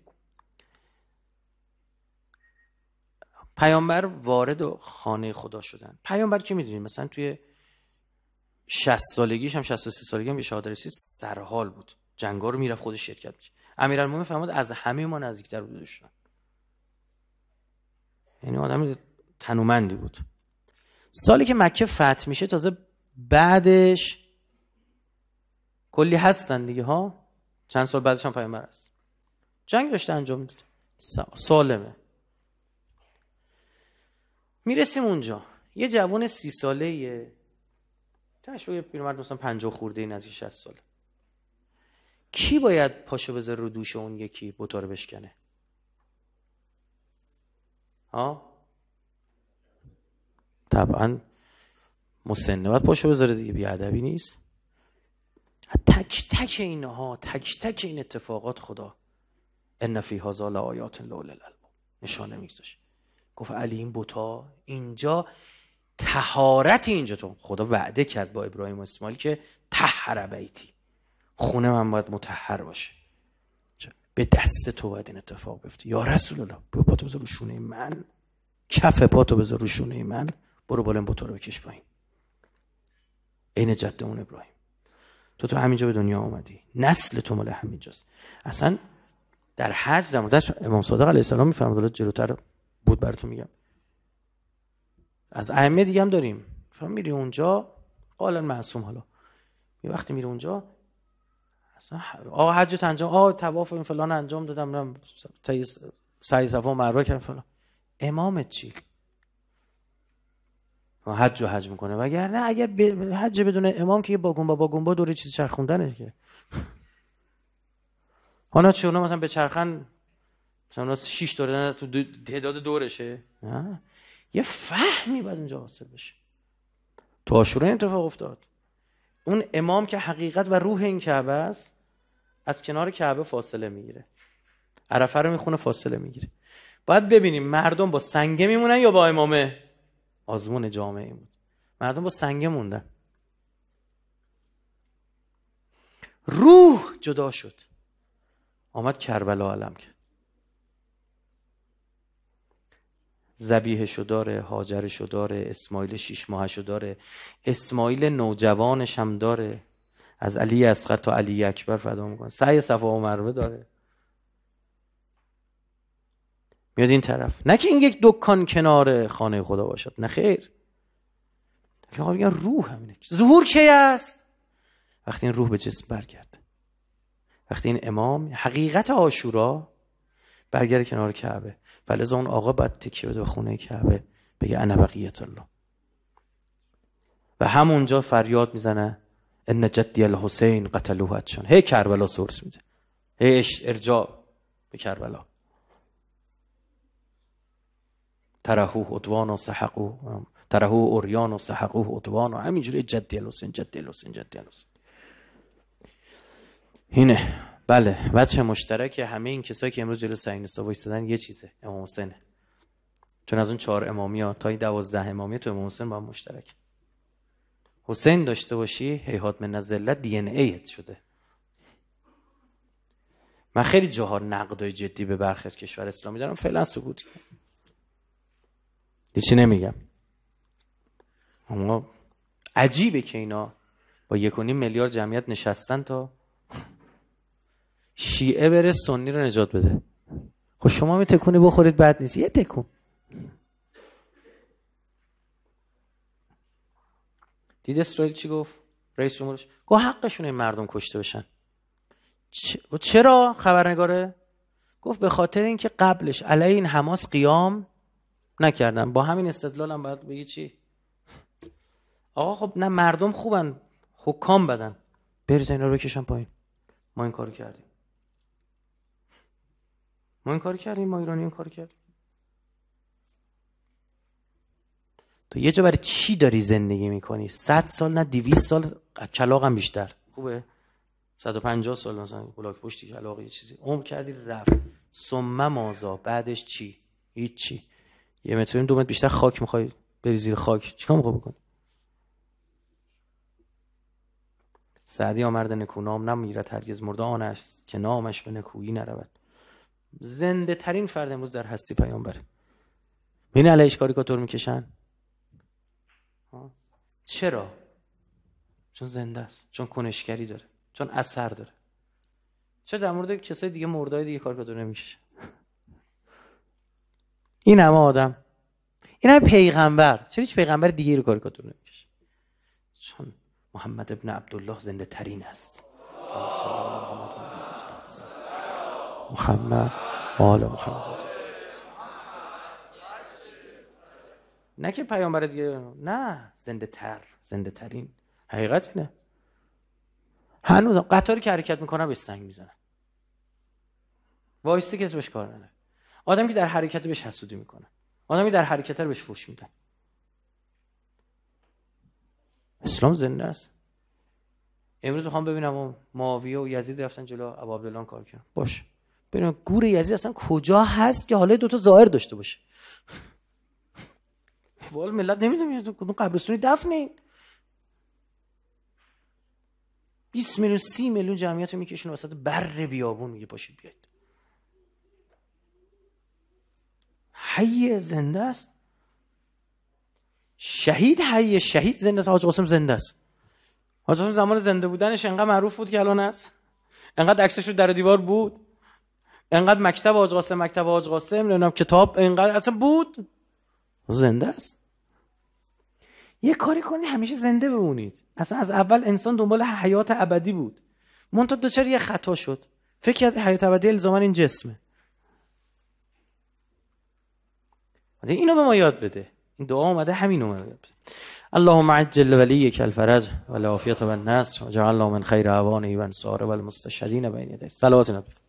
Speaker 1: پیامبر وارد و خانه خدا شدن پیامبر که میدونیم مثلا توی 60 سالگیش هم 63 سالگی هم به شهادت رسید سرحال بود جنگا رو میرفت خودش شرکت میکرد امیرالمومنین فرمود از همه ما نزدیکتر بود شدن یعنی آدم تنومندی بود سالی که مکه فتح میشه تازه بعدش کلی هستن دیگه ها چند سال بعدش هم پیامبر است جنگ داشته انجام میداد سالمه میرسیم اونجا یه جوان سی ساله یه پیرمرد مثلا پنجاه خورده این از 60 ساله کی باید پاشو بذاره رو دوش اون یکی بطاره بشکنه ها طبعا مسنه باید پاشو بذاره دیگه بیادبی نیست تک تک اینها تک تک این اتفاقات خدا ان فی هذا لآیات لول الالباب نشانه میگذاشه گفت علی این بوتا اینجا تهارت اینجا تو خدا وعده کرد با ابراهیم و اسماعیل که تهر بیتی خونه من باید متحر باشه به دست تو باید این اتفاق بیفته یا رسول الله برو پاتو بذار شونه من کف پاتو بذار رو شونه من برو بالا این بوتا رو بکش پایین جده اون ابراهیم تو تو همینجا به دنیا آمدی نسل تو مال همینجاست اصلا در حج در امام صادق علیه السلام میفرماد جلوتر بود براتون میگم از ائمه دیگه هم داریم شما میری اونجا قالا معصوم حالا یه وقتی میری اونجا اصلا آقا حجت انجام آقا تواف این فلان انجام دادم برم سعی صفا مروه کردم فلان امامت چی حج و حج میکنه وگرنه اگر ب... حج بدون امام که با گنبا با دوره چیز چرخوندنه که [LAUGHS] حالا چی مثلا به چرخن مثلا 6 داره نه تو تعداد دورشه نه یه فهمی باید اونجا حاصل بشه تو این اتفاق افتاد اون امام که حقیقت و روح این کعبه است از کنار کعبه فاصله میگیره عرفه رو میخونه فاصله میگیره باید ببینیم مردم با سنگه میمونن یا با امامه آزمون جامعه بود مردم با سنگه موندن روح جدا شد آمد کربلا علم کرد زبیهشو داره حاجرشو داره اسماعیل شیش ماهشو داره اسماعیل نوجوانش هم داره از علی اصغر تا علی اکبر فدا میکنه سعی صفا و مروه داره میاد این طرف نه که این یک دکان کنار خانه خدا باشد نه خیر آقا میگن روح همینه ظهور کی است وقتی این روح به جسم برگرده وقتی این امام حقیقت آشورا برگرد کنار کعبه فلزا بله اون آقا باید تکیه بده به خونه کعبه بگه انا بقیت الله و همونجا فریاد میزنه ان جدی الحسین قتلوه اتشان هی کربلا سورس میده هی ارجاع به کربلا ترهوه ادوان و سحقو ترهو اوریان و سحقو ادوان و همینجوری جدی الحسین جدی الحسین جدی بله بچه مشترک همه این کسایی که امروز جلو سنگنوستا وایسادن یه چیزه امام حسین. چون از اون چهار امامی ها تا این دوازده امامی تو امام حسین با هم مشترک حسین داشته باشی هیات من ذلت دی ان ایت شده من خیلی جاها نقدای جدی به برخی از کشور اسلامی دارم فعلا سکوت کنم هیچی نمیگم اما عجیبه که اینا با یک میلیارد جمعیت نشستن تا شیعه بره سنی رو نجات بده خب شما می تکونی بخورید بد نیست یه تکون دید اسرائیل چی گفت رئیس جمهورش گفت حقشون این مردم کشته بشن چ... چرا خبرنگاره گفت به خاطر اینکه قبلش علیه این حماس قیام نکردن با همین استدلالم هم باید بگی چی آقا خب نه مردم خوبن حکام بدن بریز این رو بکشن پایین ما این کارو کردیم ما این کار کردیم ما ایرانی این کار کردیم تو یه جا برای چی داری زندگی میکنی؟ صد سال نه دیویس سال از کلاقم بیشتر خوبه؟ 150 سال مثلا بلاک پشتی کلاق یه چیزی عمر کردی رفت سمه مازا بعدش چی؟ هیچ چی یه متر دو بیشتر خاک میخوای بری زیر خاک چیکار میخوای بکنی؟ سعدی آمرد نکونام نمیرد هرگز مرده آنش که نامش به نکویی نرود زنده ترین فرد امروز در هستی پیامبره ببین علیهش کاریکاتور میکشن چرا چون زنده است چون کنشگری داره چون اثر داره چرا در مورد کسای دیگه مردای دیگه کاریکاتور نمیشه این همه آدم این همه پیغمبر چرا هیچ پیغمبر دیگه رو کاریکاتور نمیکشه چون محمد ابن عبدالله زنده ترین است محمد و آل محمد نه که پیامبر دیگه نه زنده تر زنده ترین حقیقت اینه هنوزم قطاری که حرکت میکنه بهش سنگ میزنه وایستی کسی بهش کار نداره آدمی که در حرکت بهش حسودی میکنه آدمی در حرکت رو بهش فوش میدن اسلام زنده است امروز میخوام ببینم معاویه و یزید رفتن جلو ابو کار کردن باشه ببینم گور یزی اصلا کجا هست که حالا دو تا ظاهر داشته باشه وال ملت نمیدونم کدوم قبرستونی دفنین 20 میلیون 30 میلیون جمعیت رو میکشن وسط بر بیابون میگه باشید بیاید حی زنده است شهید حی شهید زنده است حاج قاسم زنده است حاج قاسم زمان زنده بودنش انقدر معروف بود که الان است انقدر عکسش رو در دیوار بود انقدر مکتب آج قاسم مکتب آج قاسم نمیدونم کتاب انقدر اصلا بود زنده است یه کاری کنید همیشه زنده بمونید اصلا از اول انسان دنبال حیات ابدی بود منتها دچار یه خطا شد فکر کرد حیات ابدی الزاما این جسمه اینو به ما یاد بده این دعا اومده همین اومده اللهم عجل یک الفرج و العافیه و النصر و جعل من خیر عوانه و انصار و المستشهدین بین یدیک صلوات